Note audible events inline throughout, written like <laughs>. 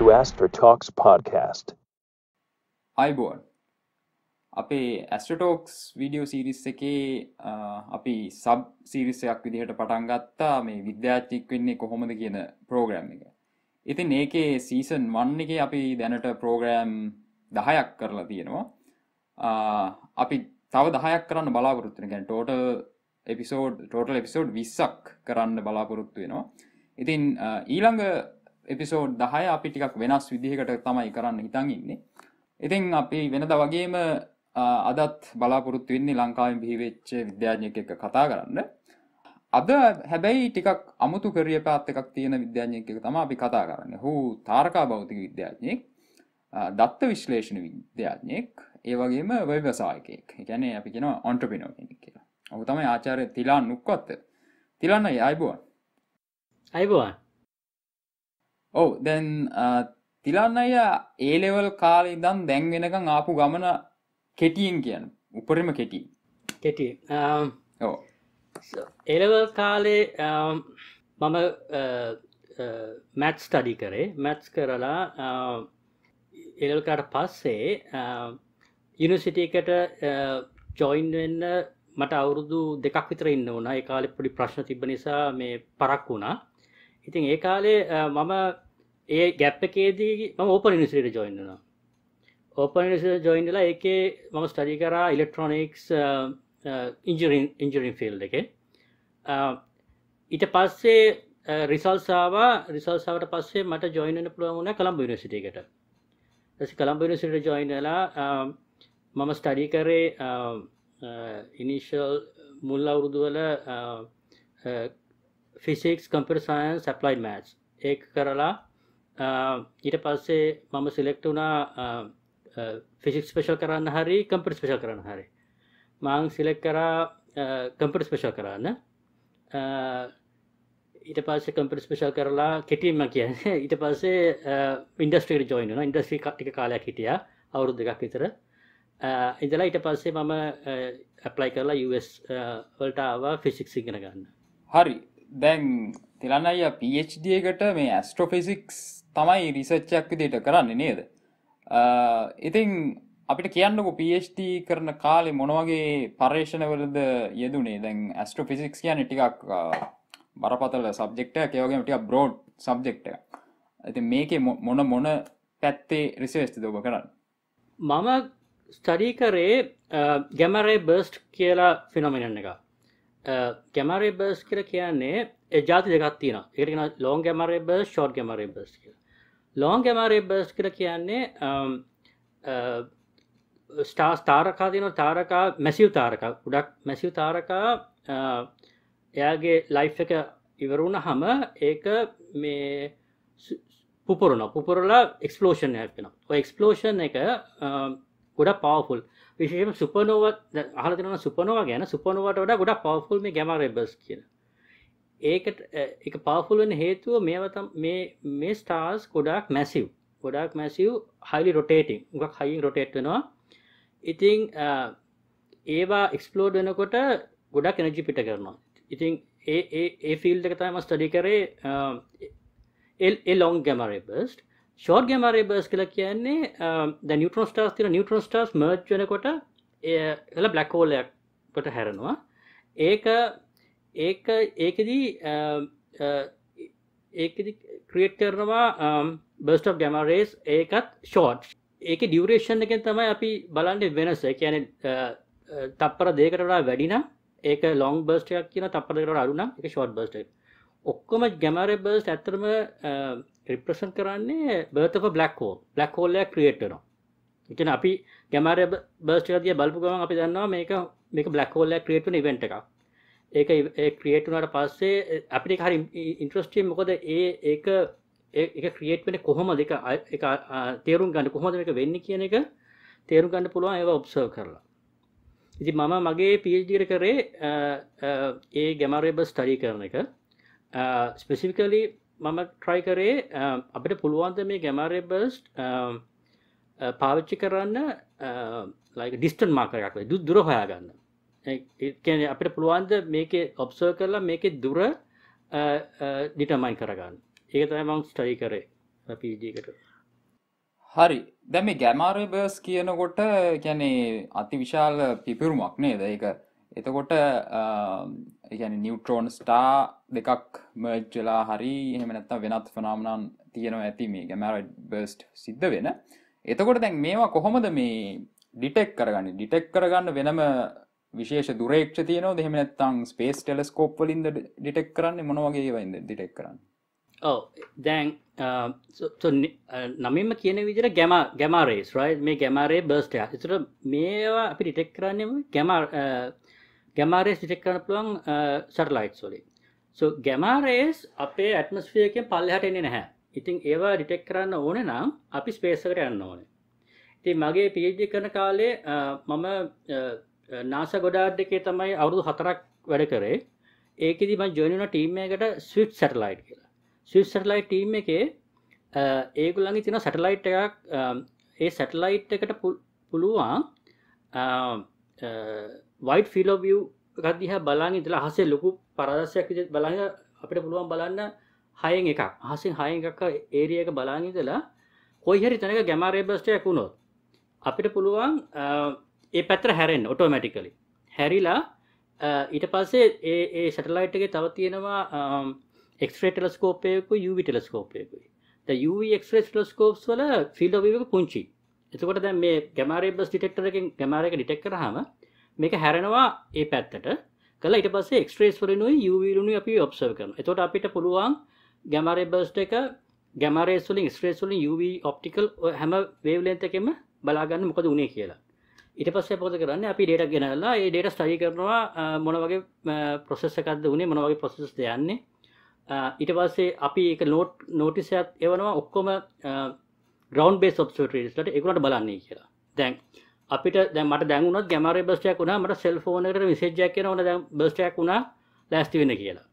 to AstroTalks podcast. අයිබෝන් අපේ Ask the Talks video series එකේ අපි සබ් සිරිසයක් විදිහට පටන් ගත්තා මේ විද්‍යාත්තික් වෙන්නේ කොහොමද කියන ප්‍රෝග්‍රම් එක ඉතින් ඒකේ සීසන් වන්න එක අපි දැනට ප්‍රෝග්‍රෑම් දහයක් කරලා තියෙනවා අපි තව දහයක් කරන්න බලාපොරොත්තුන ගැන ටෝට එපිසෝඩ් ටෝටල් එපිසෝඩ් විස්සක් කරන්න බලාපොරොත්තු වෙනවා ඉතින් ඊළඟ එපිසෝඩ් දහය අපි ටිකක් වෙනස් විදිහකට තමයි කරන්න හිතන් ඉන්නේ ඉතින් අපි වෙනද වගේම අදත් බලාපොරොත්තු වෙන්නේ ලංකාවෙන් බිහිවෙච්ච විද්‍යාඥයක එක කතා කරන්න අද හැබැයි ටිකක් අමුතු කරිය පාත් එකක් තියෙන විද්‍යාඥයක එක තම අපි කතා කරන්න හෝ තාරකා භෞතික විද්‍යාඥයෙක් දත්ත විශ්ලේෂණ විද්‍යාඥයෙක් ඒවගේම වවසායකෙක් ගැන අපි කෙන ඔන්ට්‍රපිනෝ කෙනෙක් කියලා ඔහු තමයි ආචාරය තිලා නුක්කොත්ත තිලන්න අයිබුවන් අයිබුවන් ඔව දැන් තිලන්න අය ඒලෙවල් කාලේ දම් දැන් වෙනකං ආපු ගමන කෙටියෙන් කියන උපරිම කෙටී කෙටිය ඕ එලවල් කාලේ මම මැට් ස්ටඩි කරේ මැට්ස් කරලා එලල්කාට පස්සේ යනිසිටකට ජොයින් වෙන්න මට අවුරුදු දෙකක් විතර ඉන්න වුණා ඒ කාලෙ පොඩි ප්‍රශ්න තිබ නිසා මේ පරක් වුණා ඉතින් ඒ කාලේ මම ඒ ගැප්පකේදී ම ඕප නිසිට ජොයින්නවා ඕපන් ජොයින්ඩලා ඒකේ මම ස්ටඩි කරා ඉලෙක්ට්‍රොනික්ස් ඉන්ජරින් ෆිල් එක ඊට පස්සේ රිසල්සාවා රිසල්සාවට පස්සේ මට ජොයිනන පුළුවමුණ කළම්ඹ නිසිටකට කළම්ඹ නිසිට ජොයින්ලා මම ස්ටඩි කරේ ඉනිශල් මුල් අවුරුදුවල ෆිසික්ස් කම්පර සයන්ස් සැප්ලයි මෑච් ඒ කරලා ඊට පස්සේ මම සිලෙක්ට වුණා ෆිසික්ස් පේෂල් කරන්න හරි කම්පිට ස්පේෂල් කරන්න හරි මං සිලෙක් කරා කම්පිට ස්පේෂල් කරන්න ඊට පස්සේ කම්පිට ස්පේෂල් කරලා කෙටීම කියන්නේ ඊට පස්සේ ඉන්ඩස්ට්‍රීට ජොයින් වුණා ඉන්ඩස්ට්‍රී ටික කාලයක් හිටියා අවුරුදු දෙකක් විතර ඉඳලා ඊට පස්සේ මම ඇප්ලයි කරලා යස් වලට ආවා ෆිසික්ස් ඉගෙන ගන්න හරි දැන් තිලන්න අය පD එකට මේ ඇස්ට්‍රෝෆිසික්ස් තමයි රිසච්චයක් විදිට කරන්න නේද ඉතින් අපිට කියන්නකු පD කරන කාලේ මොනවගේ පර්ේෂණවලද යෙදුනේ දැන් ඇස්ට්‍රෝෆිසික්ස් කියන ටිකක් බරපතල සබ්ෙක්ට කයෝගේම ටික බ්‍රෝඩ් සබ්ෙක්ට ඇති මේක මොන මොන පැත්තේ රිසේස්ති දෝබ කරන්න මම ස්ටඩී කරේ ගැමරේ බර්ස්ට් කියලා ෆිනොමිනන් එක ගැමරේබර්ස් කර කියන්නේ ජාති දෙගත්තින ඒටන ලෝන් ගැමරේබර්ස් ෂෝට් ගැමරේබර්ස් කිය ලෝන් ගැමරේබර්ස් කර කියන්නේ ස්ටාස් තාරකා තින තාරකා මැසිව් තාරක ගඩක් මැසිව් තාරකා එයාගේ ලයි් එක ඉවරුණ හම ඒක මේ පුපුරන පුපුරලා එක්ස්පලෝෂන් ඇපෙන එක්ස්පලෝෂන් එක ගොඩ පවෆුල් විශේෂම සුපනෝව අහල දෙනව සුපනවා ගැන සුපනුවට වඩා ගොඩා පවෆුල් මේ ගැම රෙබස් කියන ඒකට එක පවෆුල් වෙන හේතුව මේවතම් මේ මේ ස්ටාර්ස් ගොඩාක් මැසිව් ගොඩාක් මැසිව් හයිලි රොටේටිං ගක් හයින් රොටේට් වෙනවා ඉතිං ඒවා එක්ස්පලෝඩ් වෙනකොට ගොඩක් එනජි පිට කරනවා ඉතිං ඒ ඒ ෆිල් එකතම ස්ටඩි කරේ ඒ ලොං ගැම රෙබස්ට ෂෝර්ගම රේබර්ස් කල කියන්නේ ද නිියටරන් ස්ටාස් තින නිියටරන් ස්ටාස් මර්ච් වනකොට එල බ්ලක්කෝලයක්ට හැරෙනවා ඒක ඒක ඒකදී ඒකදි ක්‍රියට් කරනවා බස්ට um, ගැමරේස් ඒකත් ෂෝට් ඒක ඩියවරේෂන් එකෙන් තමයි අපි බලන්න වෙනස uh, uh, කියන තප්පර දේකටලා වැඩිනම් ඒක ලොං බස්ටයක් කියන තපරකට අරුනම් එක ෂෝට් බස්ටක් ඔක්කොම ගැමරබර්ස් ඇතරම රිප්‍රසන් කරන්නේ බර්තක බ්ලක්හෝ බ්ලක් හෝල්ලය ක්‍රියට්නවා එකන අපි ගැමර බර්ස්ටිය බලපු ගම අපි දන්නවා මේක මේක බ්ලක් හෝල්ල ක්‍රියටන ඉවෙන්ට එකක් ඒක ක්‍රියටුනට පස්සේ අපි හරි ඉන්ට්‍රස්ටී මොකද ඒ ඒක එක ක්‍රියේට් වෙන කොහොම දෙක තේරුම් ගන්න කොහොමද මේක වෙන්න කියන එක තේරුම් ගන්න පුළුවන් ඒව ඔබ්සර් කරලා ඉති මම මගේ පිල්ජිර කරේ ඒ ගැමරේබ ස්ටඩි කරන එක ස්පෙසිෆිකලි uh, මම ට්‍රයි කරේ uh, අපිට පුළුවන්ද මේ ගැමරබස්ට uh, පාවිච්චි කරන්න ලයි ඩිස්ටන් මාකරයක් දු දුර හොයාගන්න අපිට පුළුවන්ද මේක ඔබ්සර් කරලා මේක දුර ඩිටමයින් කරගන්න ඒක තමං ස්ටයි කරේ පීජකට හරි දැම ගැමාරබස් කියනකොට කැනේ අති විශාල පිපිරුමක් නේද ඒක එතකොට එකන නිියවට්‍රෝන් ස්ටා දෙකක් මර්ජලා හරි එහෙමනැත්ත වෙනත් ෆනාමනන් තියෙනවා ඇති මේ ගැමරඩ් බස්ට් සිද්ධ වෙන එතකොට දැන් මේවා කොහොමද මේ ඩිටෙක් කරගන්න ඩිටෙක් කරගන්න වෙනම විශේෂ දුරේක්ෂ තියන දෙහෙමනැත්තං ස්පේස් ටෙලස්කෝප් වලින්ද ඩිටෙක් කරන්න මොනවගේ වයිද ඩිටෙක් කරන්න ඕ දැන් නමින්ම කියන විදිර ගැම ගැමරේ ස්රයි මේ ගැමරේ බස්ටයා එතුර මේවා අපි ඩිටෙක් කරන්නම ගැමර් ගැමාරේස් ඩිටෙක් කරන්න පුළුවන් සටලයිට්ස් වලින් සෝ ගැමාරේස් අපේ ඇටමස්ෆියකෙන් පල්ලෙහාට එන්නේ නැහැ ඉතින් ඒවා ඩිටෙක් කරන්න ඕනේ නම් අපි ස්පේස් එකට යන්න ඕනේ ඉතින් මගේ PhD කරන කාලේ uh, මම uh, NASA ගොඩාඩ් එකේ තමයි අවුරුදු 4ක් වැඩ කරේ ඒකෙදි මම ජොයින් වුණා ටීම් එකකට ස්විට් සැටලයිට් කියලා ස්විට් සැටලයිට් ටීම් එකේ uh, ඒගොල්ලන්ගේ තියෙන සැටලයිට් එකක් um, ඒ සැටලයිට් එකට පුළුවන් වයිට් ෆිලෝවිය් ගත්දිහ බලන් ඉතලා හසේ ලොකු පරදශයක් විජ බලන්න අපිට පුළුවන් බලන්න හයෙන් එකක් හසින් හයෙන් එකක් ඒරියක බලානිදලා කොයිහරි තැනක ගැමරේබස්ට යකුණොත් අපිට පුළුවන් ඒ පැත්‍ර හැරෙන් ඔටෝමැටිකලි හැරිලා ඊට පස්සේ ඒ සටලයිට්ගේ තව තියෙනවා එක්ේ ටෙලස්කෝපයකු යුවි ටෙලස්කෝපයකුයි යුක්ේ ටලස්කෝප් වල ෆිල්ඩ වක පුංචි එතකොට දැ මේ ගැමරේ බස් ඩිටෙක්ටරකින් ගැමරක ඩිටෙක්ටර හම මේක හැරෙනවා ඒ පැත්තට කළ ඉට පස ක්ස්ට්‍රේස්වරනුයි යවිරුණු අපි ඔබ්සව කරන එතොට අපිට පුළුවන් ගැමරේ බර්ස්ට එක ගැමරේස්ලින් ස්ට්‍රේස්ලින් යුව ඔප්ටිකල් හැම වේවලන්තකෙම බලාගන්න මොකද වනේ කියලා ඉට පස්සේ පොද කරන්න අපි ඩේට ගෙනල්ලා ඒ ඩේට ස්ටයි කරනවා මොන වගේ ප්‍රසෙස්සකක්ද වනේ මොන වගේ පොසෙස් යන්නේ ඉට පස්සේ අපි එක නෝට් නෝටිසයක් එවනවා ඔක්කොම ග්‍රවන්් බේ ඔබ්ට එකකට බලන්නේ කියලා දැන් අපිට දැමට දැගුණත් ගැමර බස්ටයක් වුණා මට සෙල්ෆෝනකට විසේජයක් කියන ඕන බස්ටයක් වුණා ලැස්ති වෙන කියලා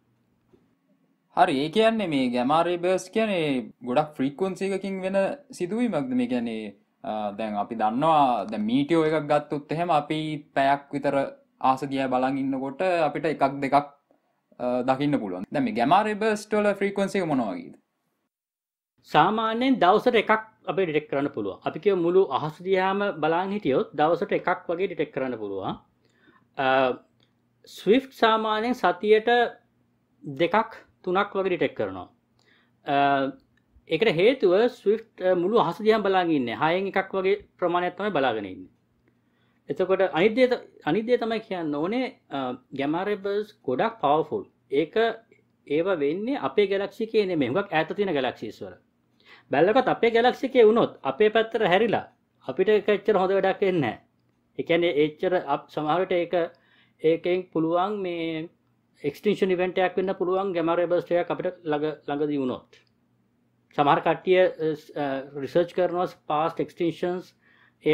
හරි ඒ කියන්නේ මේ ගැමාරේ බස් කියනේ ගොඩක් ෆ්‍රීකුන්සිකකින් වෙන සිදුවීමක්ද මේ ගැනේ දැන් අපි දන්නවා ද මීටියෝ එකක් ගත්තුත් එහෙම අපි පැයක් විතර ආස දිය බලන් ඉන්නකොට අපිට එකක් දෙකක් දකින්න පුළුවන් දැම ගැමාරේ බස්ටෝල ෆ්‍රීකුන්සික මොනවාගේද සාමාන්‍යයෙන් දවසට එකක් අප ඩිටෙක් කරන්න පුළුව අපි කිය මුළු අහසදයාම බලාන් හිටියොත් දවසට එකක් වගේ ඩිටෙක් කරන්න පුළුවන් ස්විෆ් සාමානයෙන් සතියට දෙකක් තුනක් වගේ ඩිටෙක් කරනවා එකට හේතුව ස්විට් මුළු හසදයම් බලාගන්න හයෙන් එකක් වගේ ප්‍රමාණයක්ත්තමයි බලාගෙනන්න එතකොට අනිදේ අනිදේ තමයි කියන්න ඕනේ ගැමරබස් ගොඩක් පවෆුල් ඒක ඒව වෙන්නේ අපේ ගැලක්ෂි කියන මෙමක් ඇත තින ගැලක්ෂිස්වර බැල්ලකොත් අපේ ගැලක්සිකේ වුණොත් අපේ පැත්තර හැරිලා අපිට එකච්චර හොඳ වැඩක් එන්න එකැන ඒච්චර අප සමහරට ඒක ඒකෙන් පුළුවන් මේ එක්ටිෂන් ඉවෙන්ටයක් වන්න පුළුවන් ගැමරබස්ටය අපට ළඟ ළඟදී වුණොත් සමහර කට්ටිය රිසර්ච් කරනවස් පාස් එක්ටිෂන්ස්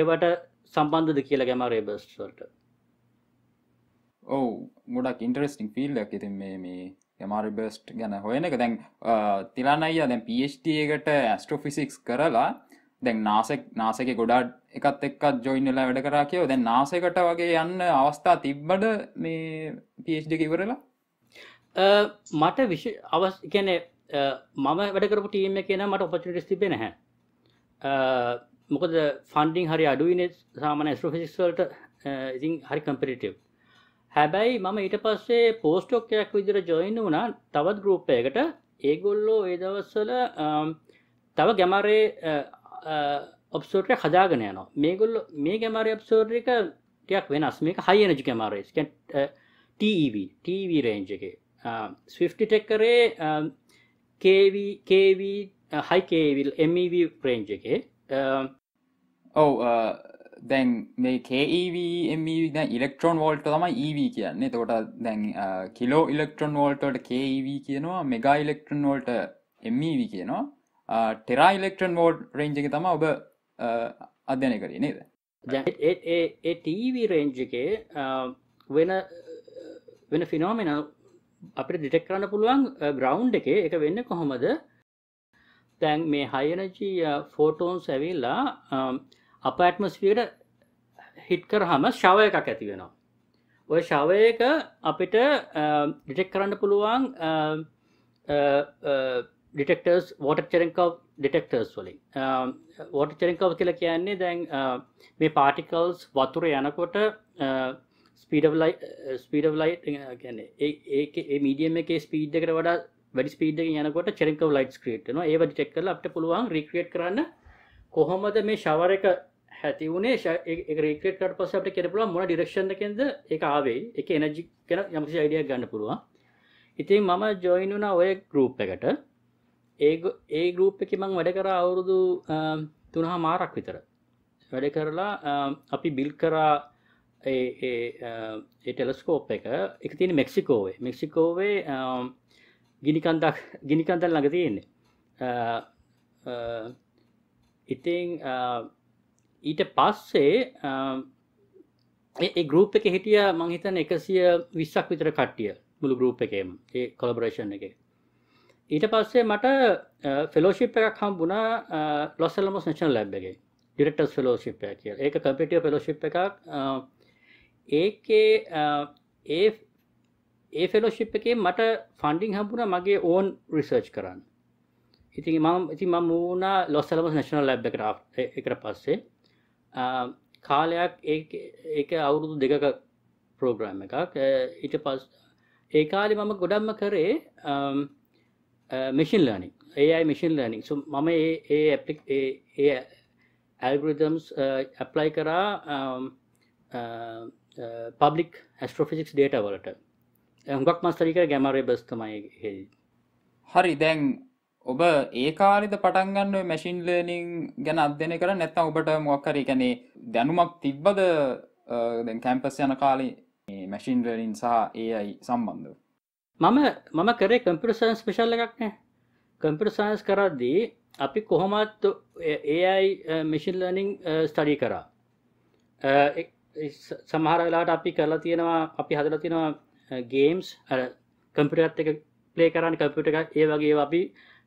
ඒවට සම්බන්ධද කියලා ගැමරේබස්ට ඔවු ගොඩක් ඉන්ටරෙස්ටිං ෆිල්ල ඇතින් මේ මේ එමරිබස්ට් ගැන හොයන එක දැන් තිලාන අයියා දැන් පට එකට ඇස්ට්‍රෝෆිසික්ස් කරලා දැන් නාසෙක් නාසක ගොඩාඩ් එකත් එක්කත් ජොයින්ලා වැඩ කරා කියෝ දැන් නාසකට වගේ යන්න අවස්ථා තිබ්බඩ මේ පඩක ඉවරලා මට විශ් අවස් කියැන මම වැඩකරපු ටීම කියන මට ඔපචිටිස් තිබෙ නැහැ මොකද ෆන්ඩිං හරි අඩුවන සාමන ස්ට්‍රෝෆිසික්ස්වලට ඉතින් හරි කම්පිරිටව් හැබැයි මම ඊට පස්සේ පෝස්ටෝක්කයක් විදිර ජොයින්න වුණා තවත් ගරුප්පයකට ඒගොල්ලෝ ඒදවස්සල තව ගැමරේ ඔබ්සෝටය හදාගෙන යනවා මේගොල්ල මේ ගැමර ඔබ්සෝර්ික ටයක් වෙනස් මේක හයිනජි කැමරස් TVටV රේන්ජ එක ස්විෆ්ටිටෙක් කරේ කේවී හයිකේවිල් එමව රේන්ජ එක ඔව දැන් මේ කEVම දැ ඉලෙක්ට්‍රෝන් වෝල්ට තමයි EV කියන්නේ තකොට දැන් කිලෝ ඉලෙක්ට්‍රොන් වෝල්ටට කEV කියනවා මෙගා ඉලෙක්ට්‍රන් වෝල්ට එමව කියනවා ටෙරා ඉලෙක්ට්‍රන් වෝඩ් රේන්ජක තම ඔබ අධ්‍යනය කරේ නේද ටීවී රේන්ජගේ e වෙන වෙන ෆිනෝමෙන අපට ඩිටෙක් කරන්න පුළුවන් ග්‍රවන්් එක එක වෙන්න කොහොමද තැන් මේ හයනජී ෆෝටෝන් සැවිල්ලා අප ඇටමස්පියට හිට් කරහම ශවය එකක් ඇති වෙනවා ඔය ශවයක අපිට ඩිටෙක් කරන්න පුළුවන් ඩිටෙක්ටර්ස් වොට චරෙන්කව් ඩිටෙක්ටර්ස් වලින් වොට චරෙන්කව් කියලා කියන්නේ දැන් මේ පාටිකල්ස් වතුර යනකොට ස්පීඩලයි ස්පීඩලයි කියන්නේ ඒ මීඩියම් එකේ ස්පීඩ් එකට වඩා වැඩි ස්පීඩ් එක යනකොට චරෙන්කව් ලයිට්ස් ක්‍රියේට් වෙනවා ඒව ඩිටෙක්ට් කරලා අපිට පුළුවන් රීක්‍රියේට් කරන්න කොහොමද මේ ෂවර් එක ඇති වනේ රේකට පස අපට කෙරපුලා මොන ඩිරක්ෂණ කෙන්ද එක ආවේ එක එනජි කෙන යමසි අයිඩිය ගන්න පුළුවන් ඉතින් මම ජොයින් වුණා ඔය ගරුප් එකට ඒ ඒ ගරුප් එක මං වැඩ කර අවුරුදු තුනහා මාරක් විතර වැඩ කරලා අපි බිල් කරා ටෙලස්කෝප් එක එක තියෙන මෙක්සිකෝවේ මෙක්සිකෝවේ ගිනිකන්දක් ගිනිකන්දල් ළඟ තියෙන්නේ ඉතිං ඊට පස්සේ ඒ ගරුප් එක හිටිය මංහිතන එකසිය විස්සක් විතර කට්ටිය මුළු ගරුප් එකේම ඒ කොලබරේෂන් එක ඊට පස්සේ මට ෆෙලෝෂිප් එකක් හම්බුණා ලොස්සල්ලමොස් නේෂන් ලැබ් එක ඩිරෙක්ටර්ස් ෆෙලෝෂිප් එක කිය ඒක කම්පිටිය ෆෙලෝෂිප් එකක් ඒකේ ඒ ඒ ෆෙලෝෂිප් එකේ මට ෆන්ඩිං හම්බුණ මගේ ඕන් රිසර්ච් කරන්න ඉතින් මම ඉති මම වුණ ලොස්සලමස් නේෂනල් ලැබ් එකට එකට පස්සේ කාලයක් ඒක අවුරුදු දෙකක ප්‍රෝග්‍රම් එකක් ඊට පස් ඒ කාලි මම ගොඩම්ම කරේ මිෂන් ලනි ඒයි මිෂන් ලනි මම ඒ ඇප්ලික් ඒ ඇල්ගරිදම්ස් ඇප්ලයි කරා පබ්ලික් ඇස්ට්‍රෝෆිසික්ස් ඩේට වලට හුඟක් මස්තරික ගැමරේ බස්තමයි හරි දැන් ඔබ ඒකාරිද පටන්ගන්න මැසින් ලර්නිං ගැන අධ්‍යනය කර නැත්තම් ඔබට මොක්කර එකනේ දැනුමක් තිබ්බද කැම්පස් යන කාලේ මැසින් ලර්නින් සහ ඒයි සම්බන්ධ මම මම කරේ කම්පිට සයින්ස් පිශල්ල එකක්නෑ කම්පිට සයින්ස් කරද්දී අපි කොහොමත් ඒයි මිෂන් ලර්නිං ස්ටඩි කරා සමහරලාට අපි කරලා තියෙනවා අපි හදල තියෙනවා ගේම්ස් කම්පිටත් එක පලේ කරන්න කම්පිට ඒ වගේ අපි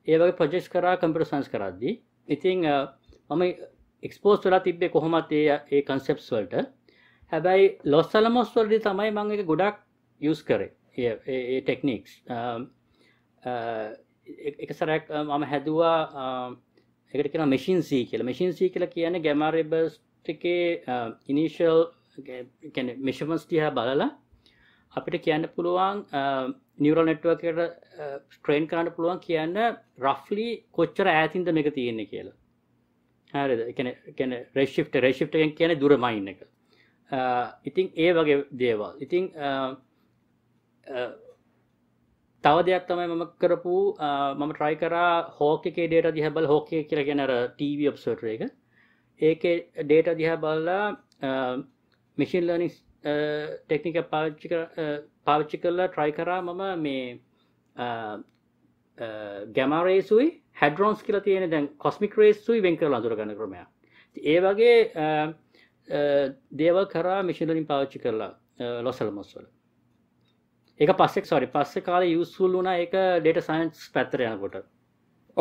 ඒ වගේ ප්‍රජෙස් කරා කම්පියුටර් සයන්ස් කරද්දී ඉතින් මම එක්ස්පෝස් වෙලා තිබ්බේ කොහොමත් ඒ ඒ කන්සෙප්ට්ස් වලට හැබැයි ලොස් ඇලමොස් වලදී තමයි මම ඒක ගොඩක් යූස් කරේ ඒ ටෙක්නික්ස් එක සරයක් මම හැදුවා එකට කියන මැෂින් සී කියලා මැෂින් සී කියලා කියන්නේ ගැමා රෙබර්ස් එකේ ඉනිෂල් මෙෂමන්ස් තියා බලලා අපිට කියන්න පුළුවන් නිවරල් නෙට්ුවකට ස්ට්‍රේන් කරන්න පුළුවන් කියන්න රෆ්ලි කොච්චර ඇතින්ද මේක තියෙන්නේ කියලා හරිදැන රේශිප්ට රේශිප්ටෙන් කියන දුරමයින්න එක ඉතිං ඒ වගේ දේවල් ඉතිං තව දෙයක් තමයි මම කරපු මම ට්‍රයි කරා හෝක එකේ ඩේට දිහැබල් හෝකේ කියර ගැනර ටීව ඔබ්සටර එක ඒක ඩේට දිහ බල්ලා මිෂන් ලනිස් ටෙක්නික පාච්චි පාවිච්චි කරලා ට්‍රයි කරා මම මේ ගැමරේසුයි හැඩරෝන්ස් කියලා තියෙන දැන් කොස්මික් රේස්සුයි වෙන් කරලා අඳුරගන්න ක්‍රමය ඒ වගේ දේවල් කරා මිශිලින් පාවිච්චි කරලා ලොසල්මොස්වල එක පස්සෙක් සොරි පස්සෙ කාල යුස්ුල් වුණ එක ඩේට සයින්ස් පැත්තර යනකොට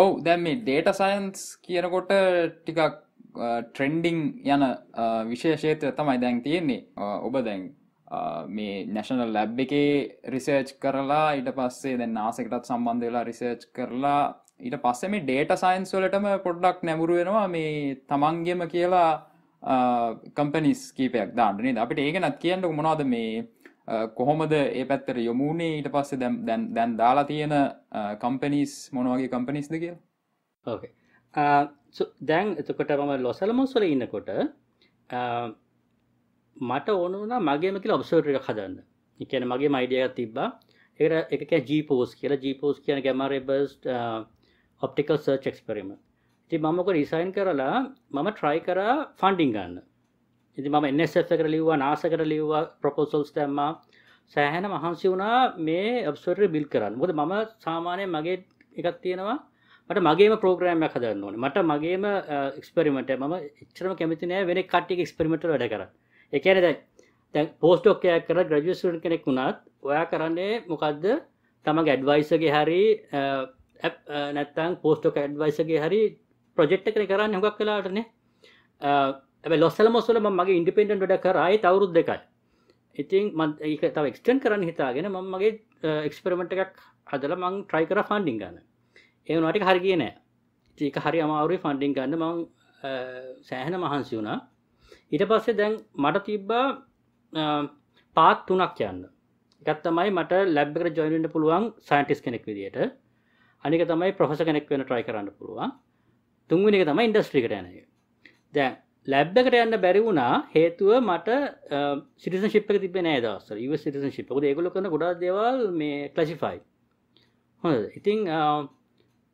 ඔවු දැම් මේ ඩේට සයින්ස් කියනකොට ටිකක් ට්‍රෙන්ඩිං යන විශේෂේත්‍ර තමයි දැන් තියෙන්නේ ඔබ දැන් මේ නැශනල් ලැබ් එකේ රිසර්ච් කරලා ඉට පස්සේ දැන් නාසකටත් සම්බන්ධ වෙලා රිසර්ච් කරලා ඊට පස්සෙ මේ ඩේට සයින්ස් වලටම පොඩ්ඩක් නැමුරුවෙනවා මේ තමන්ගෙම කියලා කම්පනිස් කීපයක් දාන්නනේ අපිට ඒක නත් කියන්නක මොනවාද මේ කොහොමද ඒ පැත්තර යොමුණේ ඊට පස්සේ දැම් දැන් දාලා තියෙන කම්පනිස් මොනවගේ කම්පනිස්ද කිය ඕකේ දැන් එතකොට මම ලොසලමොස්වල ඉන්නකොට මට ඕන වුණා මගේම කියලා ඔබ්සර්ට් එකක් හදන්න. ඒ කියන්නේ මගේ මයිඩියා එකක් තිබ්බා. ඒකට ඒක කියන්නේ G-pose කියලා. G-pose කියන්නේ gamma ray burst optical search experiment. ඉතින් මම ඔක ඩිසයින් කරලා මම try කරා funding ගන්න. ඉතින් මම NSF එකට ලිව්වා, NASA එකට ලිව්වා proposals දැම්මා. සෑහෙන මහන්සි වුණා මේ observatory build කරන්න. මොකද මම සාමාන්‍යයෙන් මගේ එකක් තියෙනවා මට මගේම පෝග්‍රෑම්යක් හදන්න ඕන මට මගේම එක්ස්පරිමට ම චරම කැමති නෑ වෙන කට්ටික එක්ස්පරිමට වැඩ කර එකන දැ තැන් පෝස්ටෝක්කය කර ග්‍රජසන් කෙනෙක් වුණත් ඔයා කරන්නේ මොකක්ද තම ගැඩ්වයිසගේ හරි නැත්තං පෝස්ටෝක ඇඩ්වයිසගේ හරි ප්‍රජෙක්්ට කර කරන්න හොක් කලාටන ඇ ලොස්සල මොස්සල මගේ ඉන්ඩිපෙන්ඩන් වැඩ කරයි තවරුද් දෙකයි ඉතින් ම ඒක තව එක්ස්ටන් කරන්න හිතාගෙන මමගේ එක්ස්පරමට එකක් හදල මං ට්‍රයි කර ෆන්ඩිින් ගන්න ඒ වනට හරි කියන ඒක හරි අමාරුයි ෆන්ඩිින් ගන්න මං සෑහෙන මහන්සි වුණා ඊට පස්සේ දැන් මට තිබ්බා පාත් තුනක් යන්න එකත්තමයි මට ලැබ්බකර ජොයින්ට පුළුවන් සයින්ටිස් කෙනෙක් විදිට අනික තමයි ප්‍රොහස කෙනෙක් වෙන ට්‍රයි කරන්න පුළුවන් තුන්වෙනි එක තමයි ඉන්ඩස්ට්‍රිකට යනය දැන් ලැබ්බකට යන්න බැරි වුණා හේතුව මට සිටිසන් ශිප් එක තිබෙන දස ව සිටිසන් ශිප් ොද ඒගොල කන ගොඩා දෙවල් මේ කලසිිෆයි හො ඉතිං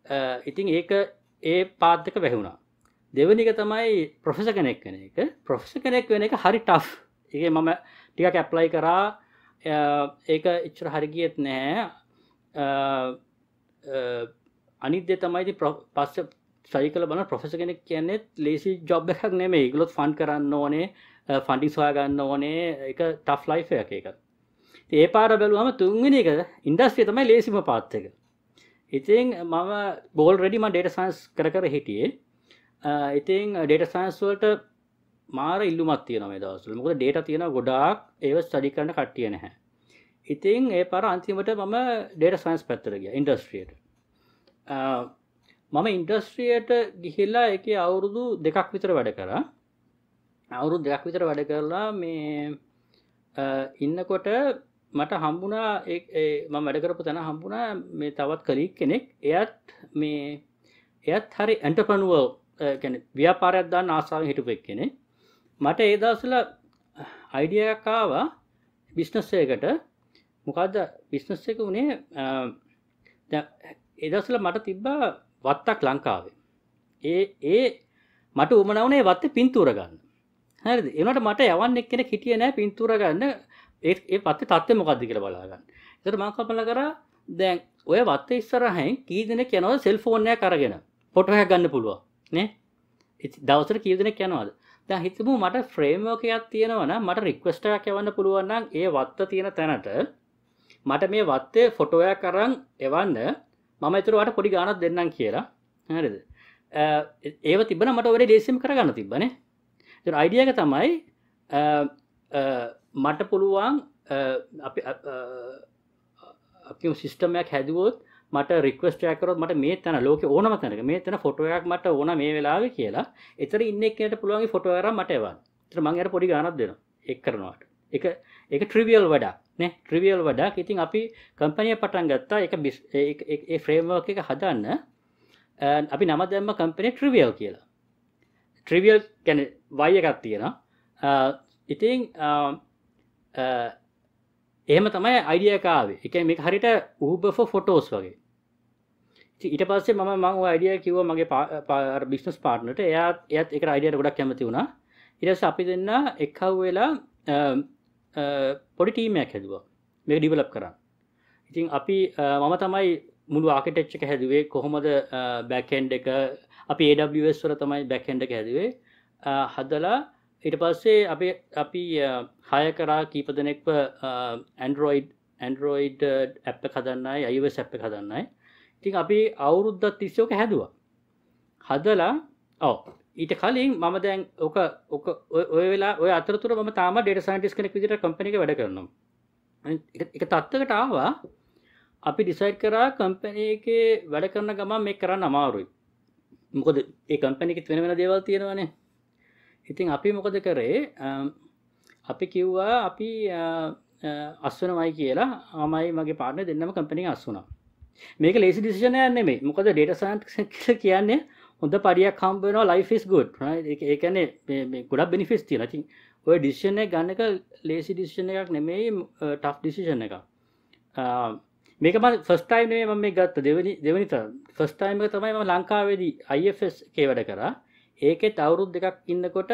ඉතිං ඒක ඒ පාත්තක වැැහුණා දෙවනික තමයි ප්‍රොෆෙස කෙනෙක් වෙන එක ප්‍රොෆෙස කෙනෙක් වෙන එක හරි ටෆ් ඒ මම ටිකක් ඇප්ලයි කරා ඒක ඉච්චර හරිගියත් නෑ අනිදේ තමයිති පස්ස සයිකල බන ප්‍රොෆෙස කෙනෙක් කියන්නෙත් ලේසි ජොබ් එකක් නෙමේ ඉගලොත් ෆන් කරන්න ඕනේ ෆන්ඩි සොයා ගන්න ඕනේ එක ටෆ් ලයිෆ එක එක ඒ පාර බැලුවම තුන්ගෙන එක ඉන්ඩස්ේ තමයි ලේසිම පාත්තක ඉතින් මම බෝල් රෙඩිම ඩේට සයින්ස් කර කර හිටියේ ඉතින් ඩේට සයින්ස්වලට මාර ඉල්ලුමත් තියනම දවසුල මොක ඩේට තියෙන ගොඩාක් ඒව ස්ටඩි කරන්න කට්ටිය නැහැ ඉතින් ඒ පර අන්තිමට මම ඩේට සයින්ස් පැත්තරගිය ඉන්ඩස්ට්‍රියට මම ඉන්ඩස්ට්‍රියට ගිහිල්ලා එක අවුරුදු දෙකක් විතර වැඩ කරා අවුරුදු දෙයක් විතර වැඩ කරලා මේ ඉන්නකොට මට හම්බුණා ම වැඩකරපු තැන හම්බුණා මේ තවත් කලීක් කෙනෙක් එයත් මේ එයත් හරි ඇන්ටපනුව ගැන ව්‍යාපාරයක්දා නාසාාව හිටුපෙක් කෙනෙ මට ඒදසල අයිඩියකාවා බිස්නස්සයකට මොකක්ද බිස්නස්සක වුණේ එදසල මට තිබ්බා වත්තක් ලංකාවේ ඒ ඒ මට උමනවනේ වත්ත පින්තූර ගන්න හරි එනට මට යවන්න එක්කෙන හිටිය නෑ පින්තුර ගන්න ඒ පත්තේ තත්ත්ය මොකක්ද කියල බලාගන්න එතට මං කපල කර දැන් ඔය වත්ත ඉස්සරහැන් කීදන කියනව සෙල් ෆෝර්නය කරගෙන පොටහැ ගන්න පුළුව නේ දවසර කීදන කියනවද දැ හිතමු මට ෆ්‍රේම්ෝකයක් තියෙනවන මට රික්වස්ටයක් යවන්න පුළුවන්නම් ඒ වත්ත තියෙන තැනට මට මේ වත්තේ ෆොටෝය කරන්න එවන්න මම එතුරට පොඩි ගානත් දෙන්නම් කියලා හරිද ඒව තිබන මට වැඩ ඩේසිම් කරගන්න තිබන අයිඩියක තමයි මට පුළුවන් අපි සිිස්ටමයක් හැදුවොත් මට රික්වස්ටයකරොත් මට මේ තැන ලෝක ඕනම තැනක මේ තැන ෆොටුවයක් මට ඕන මේ වෙලාව කියලා එතර ඉන්නෙක්නයට පුළුවන් ෆොටෝර මටවා තර මංයට පොඩි ගනක් දෙන එක් කරනවාට එක එක ට්‍රිවියල් වඩා නෑ ට්‍රිවියල් වඩා ඉතින් අපි කම්පනය පටන් ගත්තා එක බිස් ෆ්‍රේම්වර්ක එක හදන්න අපි නම දැම්ම කම්පනේ ට්‍රිවියල් කියලා ට්‍රිවියල් කැන වය එකක් තියෙන ඉතිං එහෙම තමයි අයිඩියකාවේ එක මේ හරිට ඌබ ෆොටෝස් වගේ ඊට පස්සේ මම මං අඩිය කිව මගේ බිස්නස් පාර්නට එයාත් එයත් එක අයිඩියට ගොඩක් කැමති වුණා ඉරස අපි දෙන්න එක්හව් වෙලා පොඩි ටීමයක් හැදවා මේ ඩිවලප් කරන්න ඉතින් අපි මම තමයි මුළු ආකටච්ක හැදුවේ කොහොමද බැකන්් එක අපි ඒඩවස්වර තමයි බැකන්ඩ හැදවේ හදලා ඊට පස්සේ අප අපි හය කරා කීප දෙනෙක්ව ඇන්ඩරෝයිඩ් ඇන්ඩරෝයිඩ් ඇප්ප කදන්නයි අයිව සැප්ප කදන්නයි ඉතින් අපි අවුරුද්ධත් තිස්සෝක හැදවා හදලා ඕ ඊට කලින් මම දැන් ඕක ඕක ඔය වෙලා ඔය අතරතුර ම තාම ඩට සයින්ටිස් කෙනෙක් විදිට කම්පනික වැඩ කරනවා එක තත්ත්වකට ආවා අපි ඩිසයිට් කරා කම්පනයක වැඩ කරන ගම මේ කරන්න අමාරුයි මොකද ඒ කම්පනිකෙත් වෙන වෙන දේවල් තියෙනවනේ ඉතින් අපි මොකද කරේ අපි කිව්වා අපි අස්වනවයි කියලා ආමයි මගේ පාන දෙන්නම කම්පනිින් අස්සුනා මේක ලේසි දිසිෂනය නෙමේ මොකද ඩේට සන්ට කියන්නේ හොඳ පරියක් කම්බන ලයිෆිස් ගුඩ් ඒකන ගොඩක් බිනිිෆිස් තිය ලති ඔය ඩිසිෂණය ගන්නක ලේසි ඩිසිෂණ එකක් නෙමෙයි ටෆ් ඩිසිෂණ එක මේක ම ෆස්ටයිම් මේ ගත්ත දෙවනි දෙවනිත ෆස්ටයිම තමයි ම ලංකාවේදී අයිFස් කේවඩ කරා ඒකෙත් අවුරුද් දෙකක් ඉන්නකොට